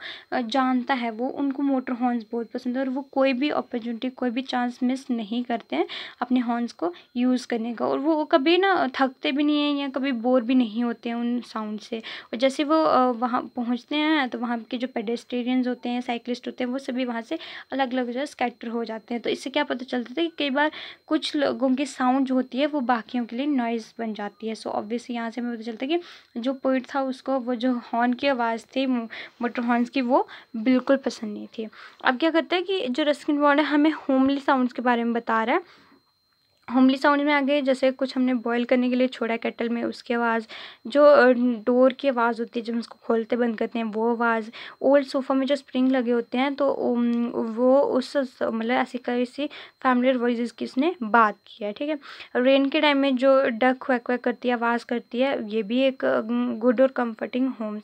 जानता है वो उनको मोटर हॉर्न्स बहुत पसंद है और वो कोई भी अपॉर्चुनिटी कोई भी चांस मिस नहीं करते हैं अपने हॉर्न्स को यूज़ करने का और वो कभी ना थकते भी नहीं हैं या कभी बोर भी नहीं होते हैं उन साउंड से और जैसे वो वहाँ पहुँचते हैं तो वहाँ के जो पेडेस्टेरियंस होते हैं साइकिलिस्ट होते हैं वो सभी वहाँ से अलग अलग जो स्कैटर हो जाते हैं तो इससे क्या पता चलता था कि कई बार कुछ लोगों की साउंड जो होती है वो बाकियों के लिए नॉइज़ बन जाती है सो ऑब्वियसली यहाँ से हमें पता चलता है कि जो पोइट स्पीड था उसको वो जो हॉर्न की आवाज़ थी मोटर हॉर्न्स की वो बिल्कुल पसंद नहीं थी अब क्या करते हैं कि जो रस्किन बॉन्ड है हमें होमली साउंड्स के बारे में बता रहा है होमली साउंड में आ गए जैसे कुछ हमने बॉईल करने के लिए छोड़ा केटल में उसकी आवाज़ जो डोर की आवाज़ होती है जब हम उसको खोलते बंद करते हैं वो आवाज़ ओल्ड सोफ़ा में जो स्प्रिंग लगे होते हैं तो वो उस मतलब ऐसी कई सी फैमिलियर वॉइस की इसने बात की है ठीक है रेन के टाइम में जो डक वैक वैक करती है आवाज़ करती है ये भी एक गुड और कम्फर्टिंग होम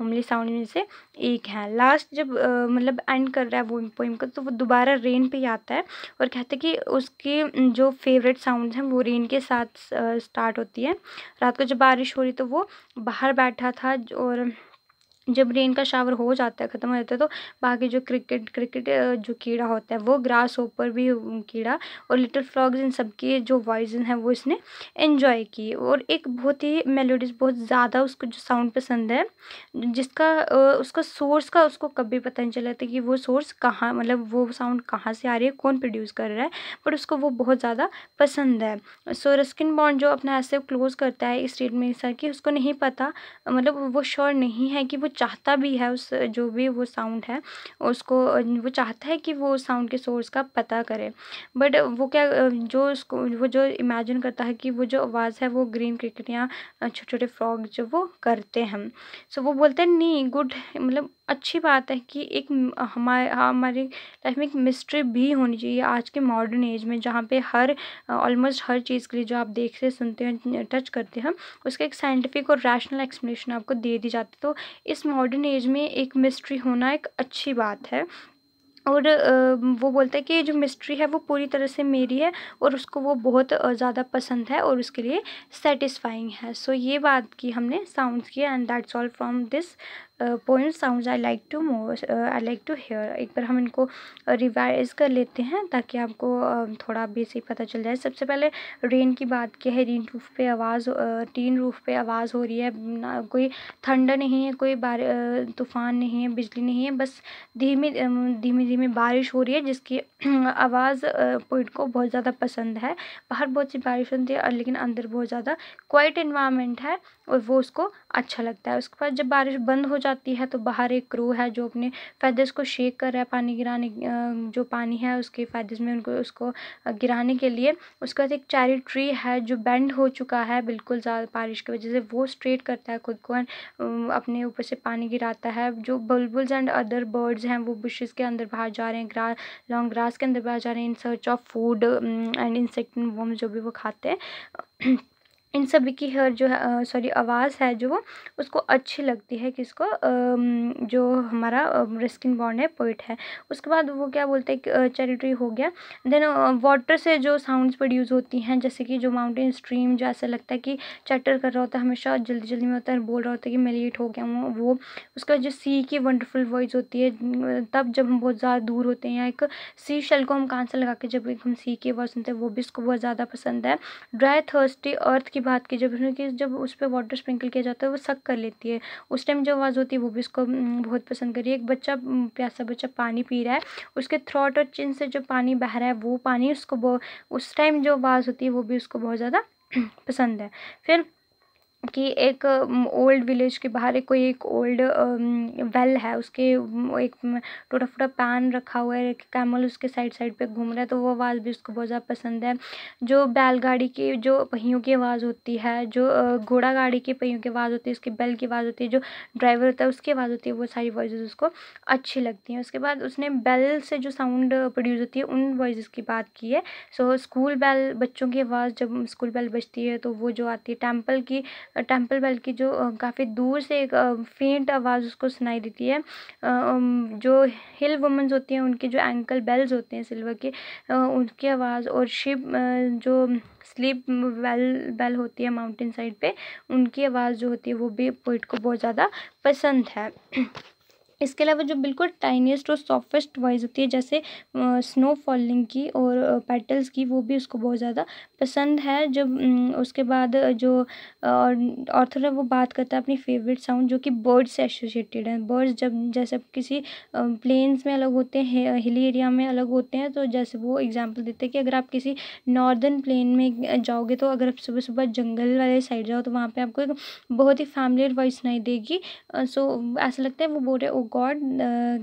होमली साउंड में से एक है लास्ट जब मतलब एंड कर रहा है वो पोइम का तो वो दोबारा रेन पे ही आता है और कहते हैं कि उसके जो फेवरेट साउंड हैं वो रेन के साथ स्टार्ट होती है रात को जब बारिश हो रही तो वो बाहर बैठा था और जब रेन का शावर हो जाता है ख़त्म हो जाता है तो बाकी जो क्रिकेट क्रिकेट जो कीड़ा होता है वो ग्रास ऊपर भी कीड़ा और लिटिल फ्रॉग्स इन सब की जो वॉइस हैं वो इसने एंजॉय की और एक बहुत ही मेलोडीज बहुत ज़्यादा उसको जो साउंड पसंद है जिसका उसका सोर्स का उसको कभी पता नहीं चला था कि वो सोर्स कहाँ मतलब वो साउंड कहाँ से आ रही है कौन प्रोड्यूस कर रहा है बट उसको वो बहुत ज़्यादा पसंद है सो रस्किन बॉन्ड जो अपना ऐसे क्लोज़ करता है इस स्टेट में कि उसको नहीं पता मतलब वो श्योर नहीं है कि वो चाहता भी है उस जो भी वो साउंड है उसको वो चाहता है कि वो साउंड के सोर्स का पता करे बट वो क्या जो उसको वो जो इमेजिन करता है कि वो जो आवाज़ है वो ग्रीन क्रिकटियाँ छोटे छोटे फ्रॉग जो वो करते हैं सो so, वो बोलते हैं नहीं गुड मतलब अच्छी बात है कि एक हमारे हाँ, हमारी लाइफ में एक मिस्ट्री भी होनी चाहिए आज के मॉडर्न एज में जहाँ पे हर ऑलमोस्ट हर चीज़ के लिए जो आप देखते सुनते हैं टच करते हैं उसका एक साइंटिफिक और रैशनल एक्सप्लेनेशन आपको दे दी जाती तो इस मॉडर्न एज में एक मिस्ट्री होना एक अच्छी बात है और वो बोलता है कि जो मिस्ट्री है वो पूरी तरह से मेरी है और उसको वो बहुत ज़्यादा पसंद है और उसके लिए सेटिस्फाइंग है सो so, ये बात की हमने साउंड की and that's all from this poem sound I like to मो आई लाइक टू हेयर एक बार हम इनको रिवाइज कर लेते हैं ताकि आपको थोड़ा बेसिक पता चल जाए सबसे पहले रेन की बात क्या है रेन रूफ पे आवाज़ टीन रूफ पे आवाज़ हो रही है ना कोई ठंडा नहीं है कोई बार तूफ़ान नहीं है बिजली नहीं है बस धीमी धीमी धीमी बारिश हो रही है जिसकी आवाज़ पोइंट को बहुत ज़्यादा पसंद है बाहर बहुत सी बारिश होती है लेकिन अंदर बहुत ज़्यादा क्वाइट इन्वायरमेंट है और वो उसको अच्छा लगता है उसके बाद जब बारिश बंद हो जाती है तो बाहर एक क्रू है जो अपने फैदर्स को शेक कर रहा है पानी गिराने जो पानी है उसके फैदर्स में उनको उसको गिराने के लिए उसके बाद एक चैरी ट्री है जो बेंड हो चुका है बिल्कुल ज़्यादा बारिश की वजह से वो स्ट्रेट करता है खुद को अपने ऊपर से पानी गिराता है जो बुलबुल्स एंड अदर बर्ड्स हैं वो बुशेज के अंदर बाहर जा रहे हैं ग्रास लॉन्ग ग्रास के अंदर बाहर जा रहे हैं in search of food and insect worm जो भी वो खाते हैं इन सभी की हेयर जो है सॉरी आवाज़ है जो उसको अच्छी लगती है किसको जो हमारा रस्किन बॉन्ड है पोइट है उसके बाद वो क्या बोलते हैं चैरिटरी हो गया देन वाटर से जो साउंड्स प्रोड्यूस होती हैं जैसे कि जो माउंटेन स्ट्रीम जो ऐसा लगता है कि चैटर कर रहा होता है हमेशा जल्दी जल्दी में होता है बोल रहा होता है कि मैं लेट हो गया हूँ वो उसका जो सी की वंडरफुल वॉइस होती है तब जब हम बहुत ज़्यादा दूर होते हैं या एक सी शेल को हम कान से लगा के जब हम सी की आवाज़ सुनते हैं वो भी उसको बहुत ज़्यादा पसंद है ड्राई थर्स्टी अर्थ की बात की जब उसमें कि जब उस पर वाटर स्प्रिंकल किया जाता है वो सक कर लेती है उस टाइम जो आवाज़ होती है वो भी उसको बहुत पसंद करी एक बच्चा प्यासा बच्चा पानी पी रहा है उसके थ्रॉट और चिन से जो पानी बह रहा है वो पानी उसको उस टाइम जो आवाज़ होती है वो भी उसको बहुत ज़्यादा पसंद है फिर कि एक ओल्ड विलेज के बाहर एक कोई एक ओल्ड वेल है उसके एक टूटा फूटा पैन रखा हुआ है एक कैमल उसके साइड साइड पे घूम रहा है तो वो आवाज़ भी उसको बहुत ज़्यादा पसंद है जो बैलगाड़ी की जो पहियों की आवाज़ होती है जो घोड़ा गाड़ी की पहियों की आवाज़ होती है उसकी बैल की आवाज़ होती है जो ड्राइवर होता है उसकी आवाज़ होती है वो सारी वॉइस उसको अच्छी लगती हैं उसके बाद उसने बैल से जो साउंड प्रोड्यूस होती है उन वॉइस की बात की है सो स्कूल बैल बच्चों की आवाज़ जब स्कूल बैल बजती है तो वो जो आती है टेम्पल की टेम्पल बेल की जो काफ़ी दूर से एक फेंट आवाज़ उसको सुनाई देती है जो हिल वुमेंस होती हैं उनके जो एंकल बेल्स होते हैं सिल्वर के उनकी आवाज़ और शिप जो स्लीप वेल बेल होती है माउंटेन साइड पे उनकी आवाज़ जो होती है वो भी पोइट को बहुत ज़्यादा पसंद है इसके अलावा जो बिल्कुल टाइनीस्ट और सॉफ्टेस्ट वॉइस होती है जैसे स्नो फॉलिंग की और पेटल्स की वो भी उसको बहुत ज़्यादा पसंद है जब उसके बाद जो ऑर्थर है वो बात करता है अपनी फेवरेट साउंड जो कि बर्ड्स से एसोसिएटेड है बर्ड्स जब जैसे किसी प्लेन्स में अलग होते हैं हिली एरिया में अलग होते हैं तो जैसे वो एग्जाम्पल देते हैं कि अगर आप किसी नॉर्दर्न प्लेन में जाओगे तो अगर आप सुबह सुबह जंगल वाले साइड जाओ तो वहाँ पर आपको एक बहुत ही फैमिलियर वॉइस सुनाई देगी सो ऐसा लगता है वो बोल रहे oh गॉड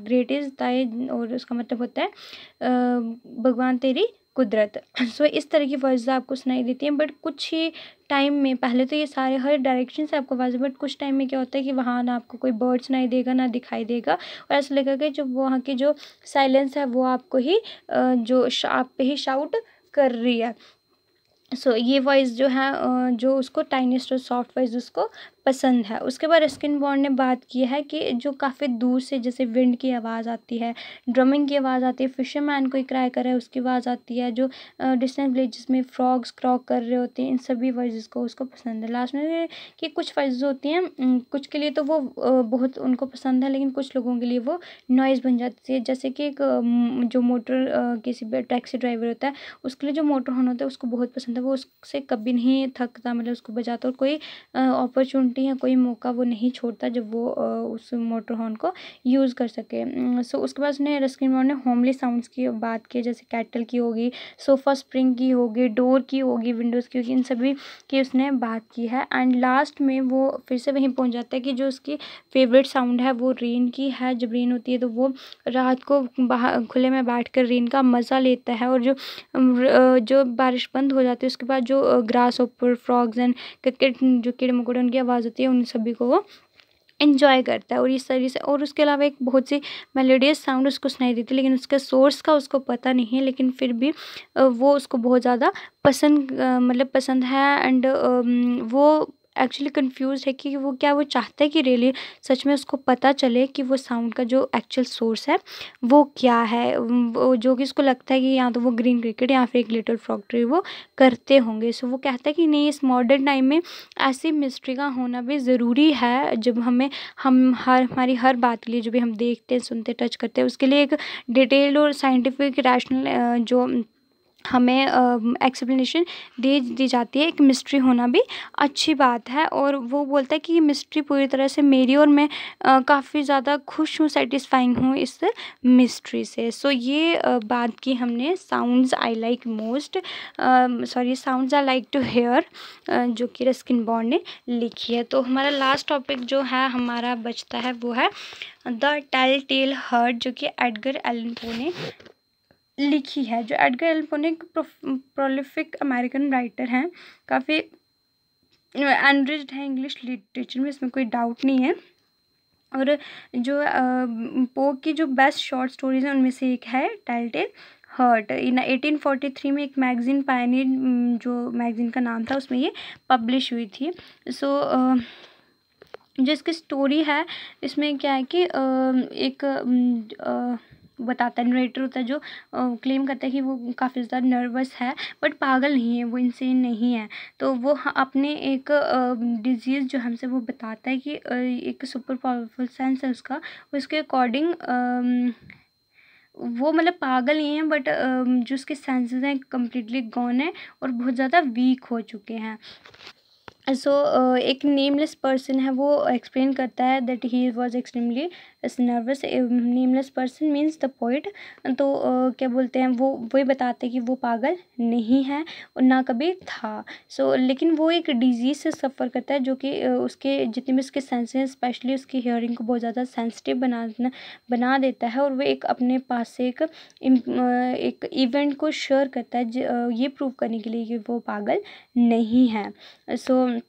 ग्रेट इज़ ताई और उसका मतलब होता है भगवान तेरी कुदरत सो so, इस तरह की वर्ड्स आपको सुनाई देती हैं बट कुछ ही टाइम में पहले तो ये सारे हर डायरेक्शन से आपको आवाज़ बट कुछ टाइम में क्या होता है कि वहाँ ना आपको कोई बर्ड सुनाई देगा ना दिखाई देगा और ऐसा लगेगा कि जो वहाँ की जो साइलेंस है वो आपको ही जो आप पे ही शाउट कर रही है सो so, ये वॉइस जो है जो उसको टाइनेस्ट और सॉफ्ट वॉइस उसको पसंद है उसके बाद स्किन बॉन्ड ने बात की है कि जो काफ़ी दूर से जैसे विंड की आवाज़ आती है ड्रमिंग की आवाज़ आती है फिशरमैन कोई क्राई कर रहा है उसकी आवाज़ आती है जो डिस्टेंट विलेज में फ्रॉग्स क्रॉक कर रहे होते हैं इन सभी वर्जेस को उसको पसंद है लास्ट में कि कुछ वर्जेज होती हैं कुछ के लिए तो वो बहुत उनको पसंद है लेकिन कुछ लोगों के लिए वो नॉइज़ बन जाती है जैसे कि एक जो मोटर किसी टैक्सी ड्राइवर होता है उसके लिए जो मोटर होना होता है उसको बहुत पसंद है वो उससे कभी नहीं थकता मतलब उसको बजाता और कोई अपॉर्चुनिटी घंटे या कोई मौका वो नहीं छोड़ता जब वो उस मोटर हॉर्न को यूज़ कर सके सो उसके बाद उसने रस्किन ब्राउन ने होमली साउंड्स की बात की जैसे कैटल की होगी सोफ़ा स्प्रिंग की होगी डोर की होगी विंडोज़ की होगी इन सभी की उसने बात की है एंड लास्ट में वो फिर से वहीं पहुँच जाता है कि जो उसकी फेवरेट साउंड है वो रेन की है जब रेन होती है तो वो रात को बाहर खुले में बैठ कर रेन का मज़ा लेता है और जो जो बारिश बंद हो जाती है उसके बाद जो ग्रास ऊपर फ्रॉग्स एंड क्रिकेट जो कीड़े मकोड़े उनकी आवाज़ आवाज़ होती है उन सभी को वो इन्जॉय करता है और इस तरीके से और उसके अलावा एक बहुत सी मेलोडियस साउंड उसको सुनाई देती है लेकिन उसके सोर्स का उसको पता नहीं है लेकिन फिर भी वो उसको बहुत ज़्यादा पसंद मतलब पसंद है एंड वो एक्चुअली कंफ्यूज है कि वो क्या वो चाहता है कि रियली सच में उसको पता चले कि वो साउंड का जो एक्चुअल सोर्स है वो क्या है वो जो कि उसको लगता है कि या तो वो ग्रीन क्रिकेट या फिर एक लिटिल फ्रॉक्ट्री वो करते होंगे सो वो कहता है कि नहीं इस मॉडर्न टाइम में ऐसी मिस्ट्री का होना भी ज़रूरी है जब हमें हम हर हमारी हर बात के लिए जो भी हम देखते सुनते टच करते हैं उसके लिए एक डिटेल और साइंटिफिक रैशनल जो हमें एक्सप्लेनेशन दे दी जाती है एक मिस्ट्री होना भी अच्छी बात है और वो बोलता है कि ये मिस्ट्री पूरी तरह से मेरी और मैं काफ़ी ज़्यादा खुश हूँ सेटिस्फाइंग हूँ इस मिस्ट्री से सो so, ये आ, बात की हमने sounds I like most sorry sounds I like to hear जो कि रस्किन बॉन्ड ने लिखी है तो हमारा लास्ट टॉपिक जो है हमारा बचता है वो है द टेल टेल हर्ट जो कि एडगर एलन पो ने लिखी है जो एडगर एक प्रोलिफिक अमेरिकन राइटर हैं काफ़ी एनरिज है इंग्लिश लिटरेचर में इसमें कोई डाउट नहीं है और जो पो की जो बेस्ट शॉर्ट स्टोरीज हैं उनमें से एक है टाइल हर्ट इन 1843 में एक मैगज़ीन पायनियर जो मैगज़ीन का नाम था उसमें ये पब्लिश हुई थी सो so, जो इसकी स्टोरी है इसमें क्या है कि एक बताता है नरेटर होता है जो क्लेम करता है कि वो काफ़ी ज़्यादा नर्वस है बट पागल नहीं है वो इंसेन नहीं है तो वो अपने एक डिजीज़ जो हमसे वो बताता है कि एक सुपर पावरफुल सेंस है उसका उसके अकॉर्डिंग वो मतलब पागल ही हैं बट जो उसके सेंसेस हैं कम्प्लीटली गॉन है और बहुत ज़्यादा वीक हो चुके हैं सो so, uh, एक नेमलेस पर्सन है वो एक्सप्लेन करता है that he was extremely nervous nameless person means the poet तो क्या बोलते हैं वो वही बताते हैं कि वो पागल नहीं है और ना कभी था सो लेकिन वो एक डिजीज़ से सफ़र करता है जो कि उसके जितने भी उसके हैं स्पेशली उसकी हियरिंग को बहुत ज़्यादा सेंसिटिव बना बना देता है और वो एक अपने पास से एक एक इवेंट को शेयर करता है ये प्रूव करने के लिए कि वो पागल नहीं है सो so,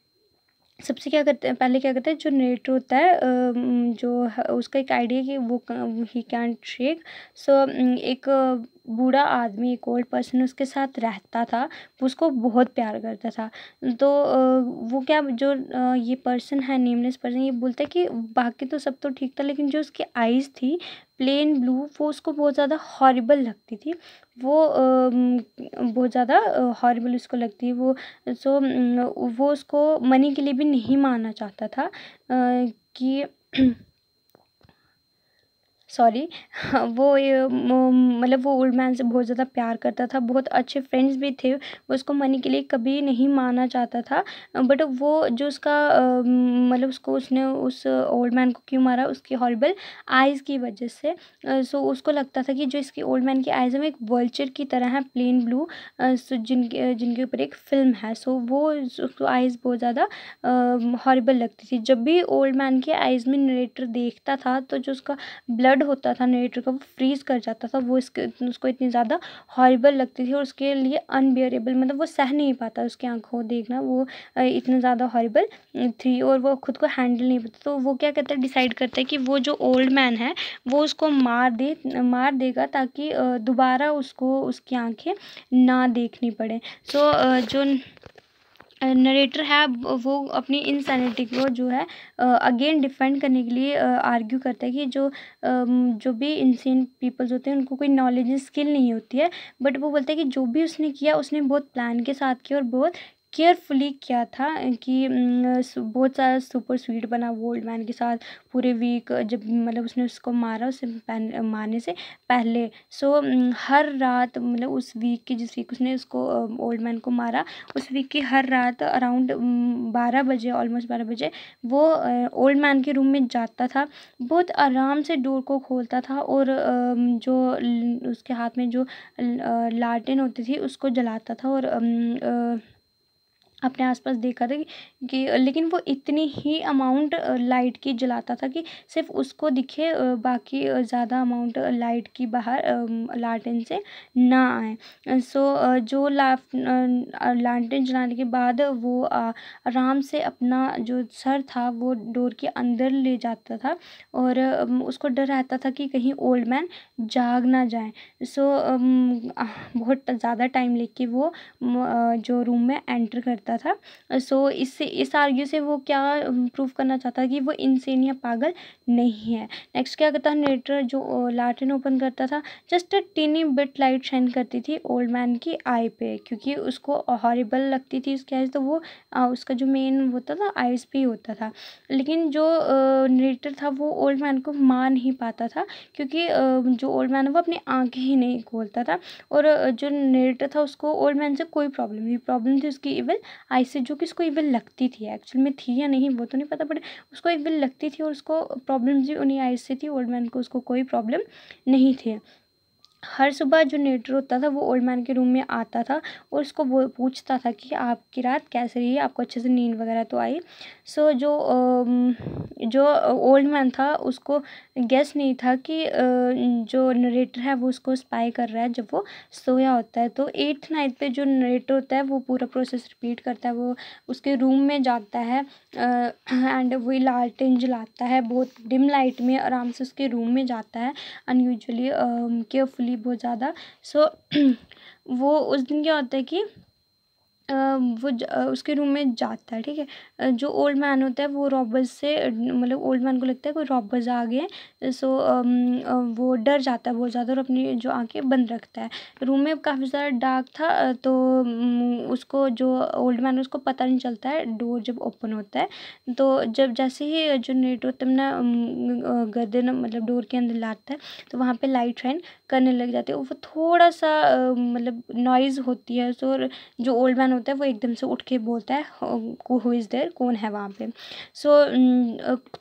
सबसे क्या करते हैं पहले क्या करते हैं जो नेटर होता है जो उसका एक आइडिया कि वो ही कैन शेक सो एक बूढ़ा आदमी एक ओल्ड पर्सन उसके साथ रहता था उसको बहुत प्यार करता था तो वो क्या जो ये पर्सन है नेमलेस पर्सन ये बोलता है कि बाकी तो सब तो ठीक था लेकिन जो उसकी आइज़ थी प्लेन ब्लू वो उसको बहुत ज़्यादा हॉरिबल लगती थी वो बहुत ज़्यादा हॉरिबल उसको लगती है वो सो वो उसको मनी के लिए भी नहीं मानना चाहता था कि सॉरी हाँ, वो मतलब वो ओल्ड मैन से बहुत ज़्यादा प्यार करता था बहुत अच्छे फ्रेंड्स भी थे वो उसको मनी के लिए कभी नहीं माना चाहता था बट वो जो उसका मतलब उसको उसने उस ओल्ड मैन को क्यों मारा उसकी हॉरिबल आइज़ की वजह से सो उसको लगता था कि जो इसकी ओल्ड मैन की आइज़ है वो एक वर्ल्चर की तरह है प्लेन ब्लू सो जिनके जिनके ऊपर एक फिल्म है सो वो उसको आइज़ बहुत ज़्यादा हॉरिबल लगती थी जब भी ओल्ड मैन के आइज़ में नरेटर देखता था तो जो उसका ब्लड ब्लड होता था नेटर का वो फ्रीज कर जाता था वो इसके उसको इतनी ज़्यादा हॉरेबल लगती थी और उसके लिए अनबियरेबल मतलब वो सह नहीं पाता उसकी आंखों देखना वो इतना ज़्यादा हॉरेबल थी और वो खुद को हैंडल नहीं पता तो वो क्या करता है डिसाइड करता है कि वो जो ओल्ड मैन है वो उसको मार दे मार देगा ताकि दोबारा उसको उसकी आँखें ना देखनी पड़े सो so, जो नरेटर है वो अपनी इनसेनिटी को जो है अगेन डिफेंड करने के लिए आर्ग्यू करता है कि जो जो भी इंसेन पीपल्स होते हैं उनको कोई नॉलेज स्किल नहीं होती है बट वो बोलता है कि जो भी उसने किया उसने बहुत प्लान के साथ किया और बहुत केयरफुली किया था कि बहुत सारा सुपर स्वीट बना वो ओल्ड मैन के साथ पूरे वीक जब मतलब उसने उसको मारा उसे मारने से पहले सो हर रात मतलब उस वीक की जिस वीक उसने उसको ओल्ड मैन को मारा उस वीक की हर रात अराउंड बारह बजे ऑलमोस्ट बारह बजे वो ओल्ड मैन के रूम में जाता था बहुत आराम से डोर को खोलता था और जो उसके हाथ में जो लालटेन होती थी उसको जलाता था और अपने आसपास देखा था कि, कि लेकिन वो इतनी ही अमाउंट लाइट की जलाता था कि सिर्फ उसको दिखे बाकी ज़्यादा अमाउंट लाइट की बाहर लालटेन से ना आए सो जो लाफ लालटेन जलाने के बाद वो आराम से अपना जो सर था वो डोर के अंदर ले जाता था और उसको डर रहता था कि कहीं ओल्ड मैन जाग ना जाए सो बहुत ज़्यादा टाइम लेके वो जो रूम में एंटर करता करता था सो इससे इस आर्ग्यू से वो क्या प्रूव करना चाहता था कि वो इनसेन या पागल नहीं है नेक्स्ट क्या करता नेटर जो लाटिन ओपन करता था just teeny bit light shine करती थी ओल्ड मैन की आई पे क्योंकि उसको हॉरिबल लगती थी उसकी आइज़ तो वो आ, उसका जो मेन होता था आइज़ पे होता था लेकिन जो नेटर था वो ओल्ड मैन को मार नहीं पाता था क्योंकि जो ओल्ड मैन है वो अपनी आँखें ही नहीं खोलता था और जो नेटर था उसको ओल्ड मैन से कोई प्रॉब्लम नहीं प्रॉब्लम थी उसकी इवन आई से जो कि उसको एक बार लगती थी एक्चुअल में थी या नहीं वो तो नहीं पता बट उसको एक बार लगती थी और उसको प्रॉब्लम्स भी उन्हीं आई से थी ओल्ड मैन को उसको कोई प्रॉब्लम नहीं थी हर सुबह जो नेटर होता था वो ओल्ड मैन के रूम में आता था और उसको वो पूछता था कि आपकी रात कैसे रही है आपको अच्छे से नींद वगैरह तो आई सो so, जो जो ओल्ड मैन था उसको गेस नहीं था कि जो नरेटर है वो उसको स्पाई कर रहा है जब वो सोया होता है तो एट्थ नाइट पे जो नरेटर होता है वो पूरा प्रोसेस रिपीट करता है वो उसके रूम में जाता है एंड वही लालटेन जलाता है बहुत डिम लाइट में आराम से उसके रूम में जाता है अनयूजली केयरफुली थी बहुत ज़्यादा सो वो उस दिन क्या होता है कि वो उसके रूम में जाता है ठीक है जो ओल्ड मैन होता है वो रॉबर्स से मतलब ओल्ड मैन को लगता है कोई रॉबर्स आ गए सो वो डर जाता है बहुत ज़्यादा और अपनी जो आँखें बंद रखता है रूम में काफ़ी ज़्यादा डार्क था तो उसको जो ओल्ड मैन उसको पता नहीं चलता है डोर जब ओपन होता है तो जब जैसे ही जो नेट होता है ना गर्दन मतलब डोर के अंदर लाता है तो वहाँ पर लाइट शाइन करने लग जाती है वो थोड़ा सा मतलब नॉइज़ होती है सो जो ओल्ड मैन होता है वो एकदम से उठ के बोलता है हु इज़ देर कौन है वहाँ पे सो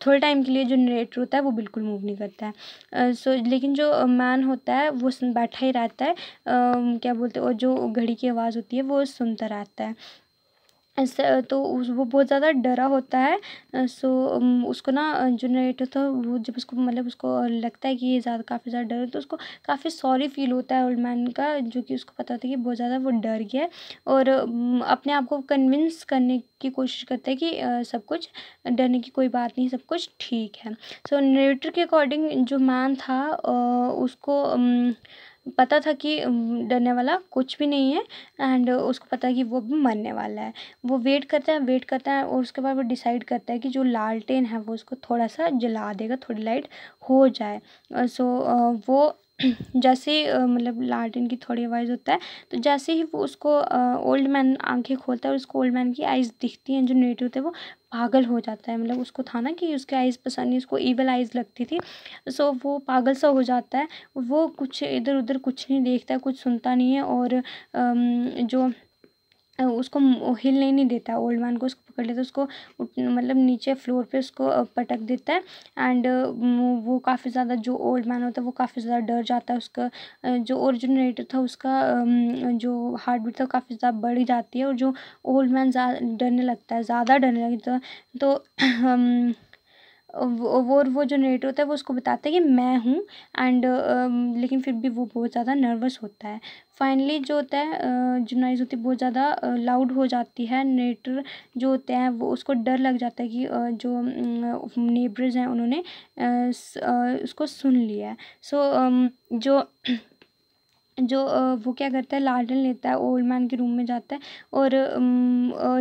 थोड़े टाइम के लिए जो नरेटर होता है वो बिल्कुल मूव नहीं करता है सो लेकिन जो मैन होता है वो बैठा ही रहता है क्या बोलते हैं और जो घड़ी की आवाज़ होती है वो सुनता रहता है ऐसे तो उस वो बहुत ज़्यादा डरा होता है सो उसको ना जो नरेटर था वो जब उसको मतलब उसको लगता है कि ये ज़्यादा काफ़ी ज़्यादा डर है तो उसको काफ़ी सॉरी फील होता है ओल्ड मैन का जो कि उसको पता होता है कि बहुत ज़्यादा वो डर गया है और अपने आप को कन्विंस करने की कोशिश करता है कि सब कुछ डरने की कोई बात नहीं सब कुछ ठीक है सो so, नरेटर के अकॉर्डिंग जो मैन था उसको पता था कि डरने वाला कुछ भी नहीं है एंड उसको पता है कि वो भी मरने वाला है वो वेट करता है वेट करता है और उसके बाद वो डिसाइड करता है कि जो लालटेन है वो उसको थोड़ा सा जला देगा थोड़ी लाइट हो जाए सो वो जैसे मतलब लार्टिन की थोड़ी आवाज़ होता है तो जैसे ही वो उसको ओल्ड मैन आंखें खोलता है और उसको ओल्ड मैन की आइज़ दिखती हैं जो नेटिव थे वो पागल हो जाता है मतलब उसको था ना कि उसके आइज़ पसंद नहीं उसको ईवल आइज़ लगती थी सो वो पागल सा हो जाता है वो कुछ इधर उधर कुछ नहीं देखता कुछ सुनता नहीं है और जो उसको हिलने नहीं देता ओल्ड मैन को उसको पकड़ लेता उसको मतलब नीचे फ्लोर पे उसको पटक देता है एंड वो काफ़ी ज़्यादा जो ओल्ड मैन होता है वो काफ़ी ज़्यादा डर जाता है उसका जो ओरिजिनेटर था उसका जो हार्ट बीट था काफ़ी ज़्यादा बढ़ जाती है और जो ओल्ड मैन डरने लगता है ज़्यादा डरने लगता है तो वो वो जो नेटर होता है वो उसको बताता है कि मैं हूँ एंड लेकिन फिर भी वो बहुत ज़्यादा नर्वस होता है फाइनली जो होता है जो नॉइज़ होती है बहुत ज़्यादा लाउड हो जाती है नेटर जो होते हैं वो उसको डर लग जाता है कि जो नेबर्स हैं उन्होंने उसको सुन लिया है सो जो जो वो क्या करता है लाडन लेता है ओल्ड मैन के रूम में जाता है और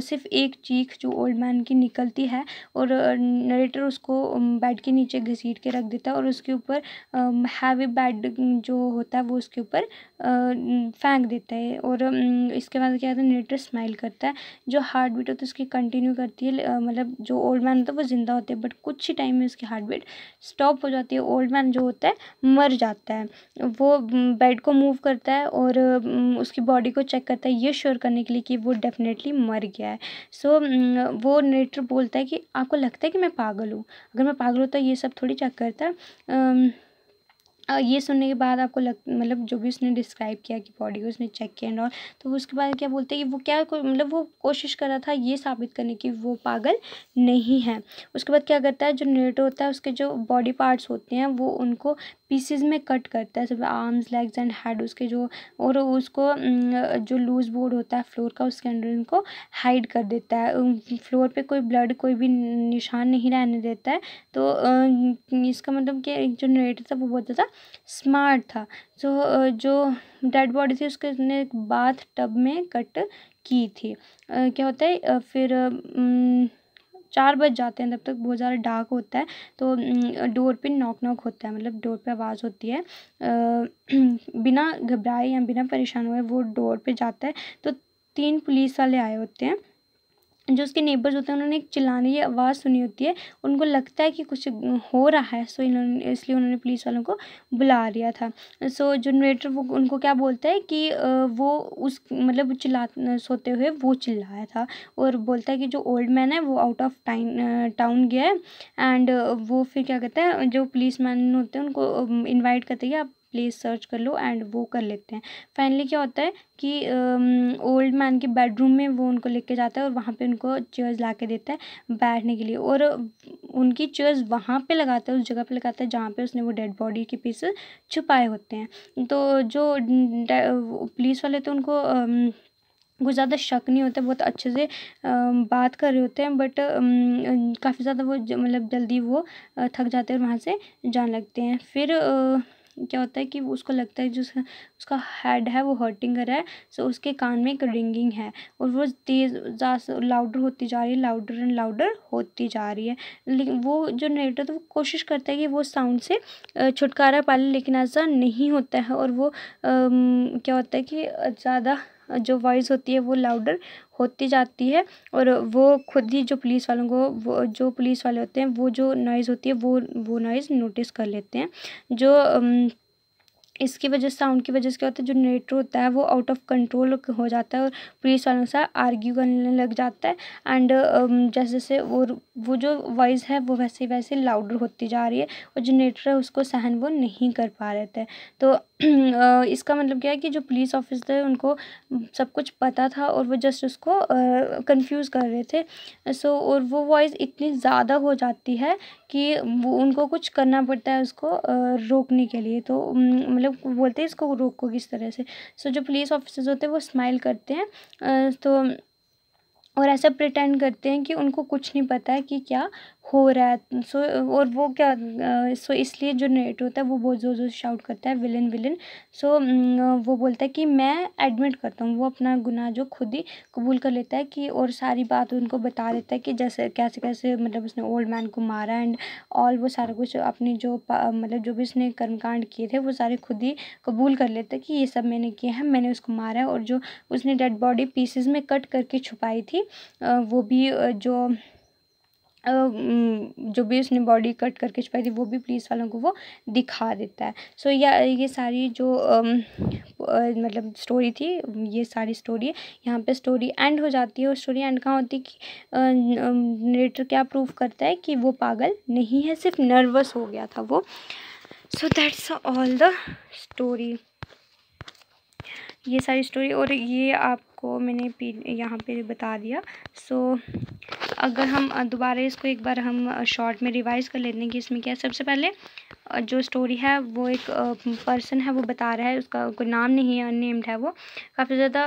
सिर्फ एक चीख जो ओल्ड मैन की निकलती है और नरेटर उसको बेड के नीचे घसीट के रख देता है और उसके ऊपर हैवी बेड जो होता है वो उसके ऊपर फेंक देता है और इसके बाद क्या होता है नेटर स्माइल करता है जो हार्ट बीट होती है उसकी कंटिन्यू करती है मतलब जो ओल्ड मैन होता है वो ज़िंदा होते हैं बट कुछ ही टाइम में उसकी हार्ट बीट स्टॉप हो जाती है ओल्ड मैन जो होता है मर जाता है वो बेड को मूव करता है और उसकी बॉडी को चेक करता है ये श्योर करने के लिए कि वो डेफिनेटली मर गया है सो so, वो नेटर बोलता है कि आपको लगता है कि मैं पागल हूँ अगर मैं पागल होता तो ये सब थोड़ी चेक करता है ये सुनने के बाद आपको लग मतलब जो भी उसने डिस्क्राइब किया कि बॉडी को उसने चेक किया एंड ऑल तो उसके बाद क्या बोलते हैं कि वो क्या मतलब वो कोशिश कर रहा था ये साबित करने की वो पागल नहीं है उसके बाद क्या करता है जो नेटो होता है उसके जो बॉडी पार्ट्स होते हैं वो उनको पीसीज में कट करता है सब आर्म्स लेग्स एंड हेड उसके जो और उसको जो लूज बोर्ड होता है फ्लोर का उसके अंदर उनको हाइड कर देता है फ्लोर पे कोई ब्लड कोई भी निशान नहीं रहने देता है तो इसका मतलब कि जो नरेटर था वो बोलता था स्मार्ट था जो जो डेड बॉडी थी उसके उसने बाथ टब में कट की थी क्या होता है फिर चार बज जाते हैं तब तक बहुत ज़्यादा डार्क होता है तो डोर पे नॉक नॉक होता है मतलब डोर पे आवाज़ होती है बिना घबराए या बिना परेशान हुए वो डोर पे जाता है तो तीन पुलिस वाले आए होते हैं जो उसके नेबर्स होते हैं उन्होंने एक चिल्लाने की आवाज़ सुनी होती है उनको लगता है कि कुछ हो रहा है सो इन्होंने इसलिए उन्होंने पुलिस वालों को बुला लिया था सो जनरेटर वो उनको क्या बोलता है कि वो उस मतलब चिल्ला सोते हुए वो चिल्लाया था और बोलता है कि जो ओल्ड मैन है वो आउट ऑफ टाइन टाउन गया है एंड वो फिर क्या कहता है जो पुलिस मैन होते हैं उनको इन्वाइट करते हैं आप प्लेस सर्च कर लो एंड वो कर लेते हैं फाइनली क्या होता है कि ओल्ड मैन के बेडरूम में वो उनको लेके जाता है और वहाँ पे उनको चेयर्स ला के देता है बैठने के लिए और उनकी चेयर्स वहाँ पे लगाता है उस जगह पे लगाता है जहाँ पे उसने वो डेड बॉडी के पीस छुपाए होते हैं तो जो पुलिस वाले तो उनको कुछ ज़्यादा शक नहीं होता बहुत अच्छे से बात कर रहे होते हैं बट काफ़ी ज़्यादा वो मतलब जल्दी वो थक जाते हैं और वहाँ से जाने लगते हैं फिर क्या होता है कि उसको लगता है जो उसका हेड है वो हर्टिंग कर रहा है सो उसके कान में एक रिंगिंग है और वो तेज़ लाउडर होती जा रही है लाउडर एंड लाउडर होती जा रही है लेकिन वो जो नेटर था वो कोशिश करता है कि वो साउंड से छुटकारा पा लेकिन ऐसा नहीं होता है और वो क्या होता है कि ज़्यादा जो वॉइस होती है वो लाउडर होती जाती है और वो खुद ही जो पुलिस वालों को वो जो पुलिस वाले होते हैं वो जो नॉइज़ होती है वो वो नॉइज़ नोटिस कर लेते हैं जो इसकी वजह साउंड की वजह से क्या होता है जो नेटर होता है वो आउट ऑफ कंट्रोल हो जाता है और पुलिस वालों से आर्ग्यू करने लग जाता है एंड जैसे जैसे वो वो जो वॉइस है वो वैसे वैसे लाउडर होती जा रही है और जो नेटर है उसको सहन वो नहीं कर पा रहे थे तो इसका मतलब क्या है कि जो पुलिस ऑफिसर है उनको सब कुछ पता था और वो जस्ट उसको कंफ्यूज़ कर रहे थे सो और वो वॉइस इतनी ज़्यादा हो जाती है कि वो उनको कुछ करना पड़ता है उसको रोकने के लिए तो मतलब बोलते हैं इसको रोको किस तरह से सो जो पुलिस ऑफिसर्स होते हैं वो स्माइल करते हैं तो और ऐसा प्रिटेंड करते हैं कि उनको कुछ नहीं पता है कि क्या हो रहा है सो और वो क्या सो इसलिए जो नेट होता है वो बहुत ज़ोर ज़ोर शाउट करता है विलन विलन सो वो बोलता है कि मैं एडमिट करता हूँ वो अपना गुनाह जो खुद ही कबूल कर लेता है कि और सारी बात उनको बता देता है कि जैसे कैसे कैसे मतलब उसने ओल्ड मैन को मारा एंड ऑल वो सारा कुछ अपनी जो मतलब जो भी उसने कर्मकांड किए थे वो सारे खुद ही कबूल कर लेता है कि ये सब मैंने किया है मैंने उसको मारा है और जो उसने डेड बॉडी पीसेस में कट करके छुपाई थी वो भी जो जो भी उसने बॉडी कट करके छुपाई थी वो भी पुलिस वालों को वो दिखा देता है सो so, या ये सारी जो मतलब स्टोरी थी ये सारी स्टोरी यहाँ पे स्टोरी एंड हो जाती है और स्टोरी एंड कहाँ होती है कि नरेटर क्या प्रूव करता है कि वो पागल नहीं है सिर्फ नर्वस हो गया था वो so that's all the story ये सारी स्टोरी और ये आप आपको मैंने यहाँ पे बता दिया सो so, अगर हम दोबारा इसको एक बार हम शॉर्ट में रिवाइज़ कर लेते हैं कि इसमें क्या है सबसे पहले और जो स्टोरी है वो एक पर्सन है वो बता रहा है उसका कोई नाम नहीं है अननेम्ड है वो काफ़ी ज़्यादा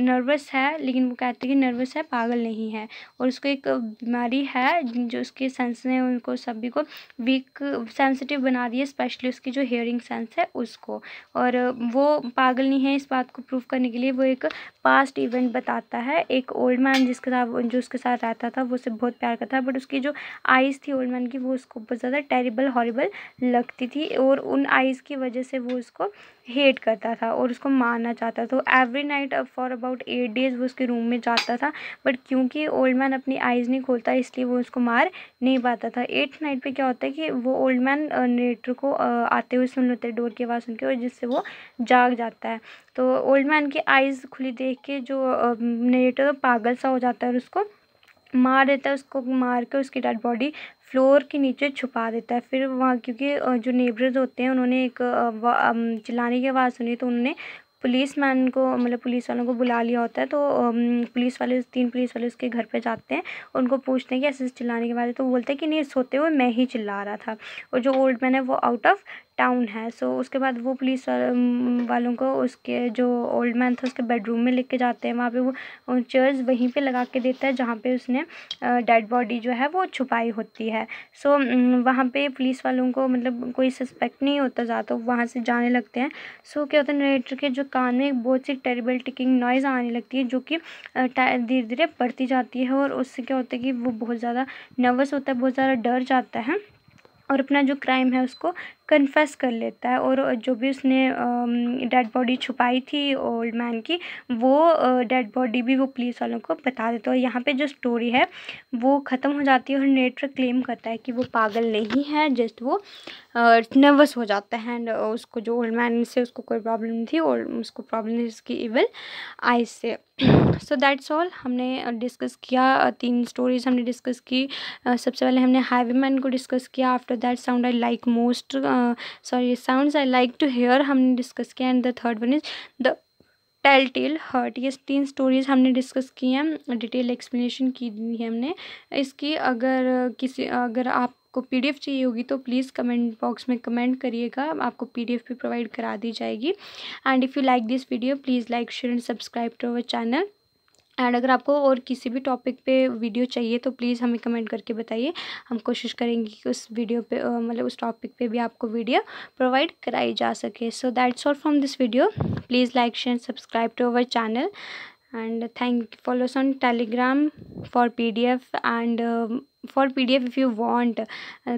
नर्वस है लेकिन वो कहते हैं कि नर्वस है पागल नहीं है और उसको एक बीमारी है जो उसके सेंस ने उनको सभी को वीक सेंसिटिव बना दिया स्पेशली उसकी जो हेयरिंग सेंस है उसको और वो पागल नहीं है इस बात को प्रूव करने के लिए वो एक पास्ट इवेंट बताता है एक ओल्ड मैन जिसके साथ जो उसके साथ रहता था वो उसे बहुत प्यार करता है बट उसकी जो आइज़ थी ओल्ड मैन की वो उसको बहुत ज़्यादा टेरिबल हॉरिबल लगती थी और उन आइज़ की वजह से वो उसको हेट करता था और उसको मारना चाहता था every night for about eight days वो उसके रूम में जाता था बट क्योंकि ओल्ड मैन अपनी आइज़ नहीं खोलता इसलिए वो उसको मार नहीं पाता था एट्थ नाइट पे क्या होता है कि वो ओल्ड मैन नेटर को आते हुए सुन लेते हैं डोर की आवाज़ सुन के और जिससे वो जाग जाता है तो ओल्ड मैन की आइज़ खुली देख के जो नेटर पागल सा हो जाता है और उसको मार देता है उसको मार के उसकी डेड बॉडी फ्लोर के नीचे छुपा देता है फिर वहाँ क्योंकि जो नेबर्स होते हैं उन्होंने एक चिल्लाने की आवाज़ सुनी तो उन्होंने पुलिस मैन को मतलब पुलिस वालों को बुला लिया होता है तो पुलिस वाले तीन पुलिस वाले उसके घर पे जाते हैं उनको पूछते हैं कि ऐसे चिल्लाने के बारे तो वो बोलते हैं कि नहीं सोते हुए मैं ही चिल्ला रहा था और जो ओल्ड मैन है वो आउट ऑफ टाउन है सो उसके बाद वो पुलिस वालों को उसके जो ओल्ड मैन था उसके बेडरूम में लेके जाते हैं वहाँ पे वो चेयर्स वहीं पे लगा के देता है जहाँ पे उसने डेड बॉडी जो है वो छुपाई होती है सो वहाँ पे पुलिस वालों को मतलब कोई सस्पेक्ट नहीं होता ज़्यादा तो वहाँ से जाने लगते हैं सो क्या होता है नरेटर के जो कान में बहुत सी टेरिबल टिकिंग नॉइज़ आने लगती है जो कि धीरे धीरे बढ़ती जाती है और उससे क्या होता है कि वो बहुत ज़्यादा नर्वस होता है बहुत ज़्यादा डर जाता है और अपना जो क्राइम है उसको कन्फेस कर लेता है और जो भी उसने डेड बॉडी छुपाई थी ओल्ड मैन की वो डेड बॉडी भी वो पुलिस वालों को बता देता है और यहाँ पे जो स्टोरी है वो ख़त्म हो जाती है और नेटर क्लेम करता है कि वो पागल नहीं है जस्ट वो नर्वस हो जाता है एंड उसको जो ओल्ड मैन से उसको कोई प्रॉब्लम थी और उसको प्रॉब्लम थी उसकी इवल आई से सो दैट्स ऑल हमने डिस्कस किया तीन स्टोरीज हमने डिस्कस की सबसे पहले हमने हाईवे मैन को डिस्कस किया after that sound I like most sorry sounds I like to hear हमने डिस्कस किया and the third one is the tell tale heart ये तीन स्टोरीज हमने डिस्कस की हैं डिटेल एक्सप्लेनेशन की दी है हमने इसकी अगर किसी अगर आप आपको पीडीएफ चाहिए होगी तो प्लीज़ कमेंट बॉक्स में कमेंट करिएगा आपको पीडीएफ भी प्रोवाइड करा दी जाएगी and if you like this video please like share and subscribe to our channel and अगर आपको और किसी भी टॉपिक पे वीडियो चाहिए तो प्लीज़ हमें कमेंट करके बताइए हम कोशिश करेंगे कि उस वीडियो पे मतलब उस टॉपिक पे भी आपको वीडियो प्रोवाइड कराई जा सके so that's all from this video please like share subscribe to our channel and thank follow us on Telegram for P D F and for P D F if you want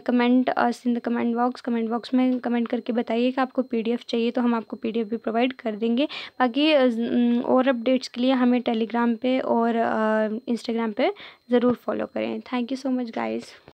comment us in the comment box comment box में comment करके बताइए कि आपको P D F चाहिए तो हम आपको P D F भी प्रोवाइड कर देंगे बाकी uh, mm, और अपडेट्स के लिए हमें टेलीग्राम पर और इंस्टाग्राम पर ज़रूर फॉलो करें thank you so much guys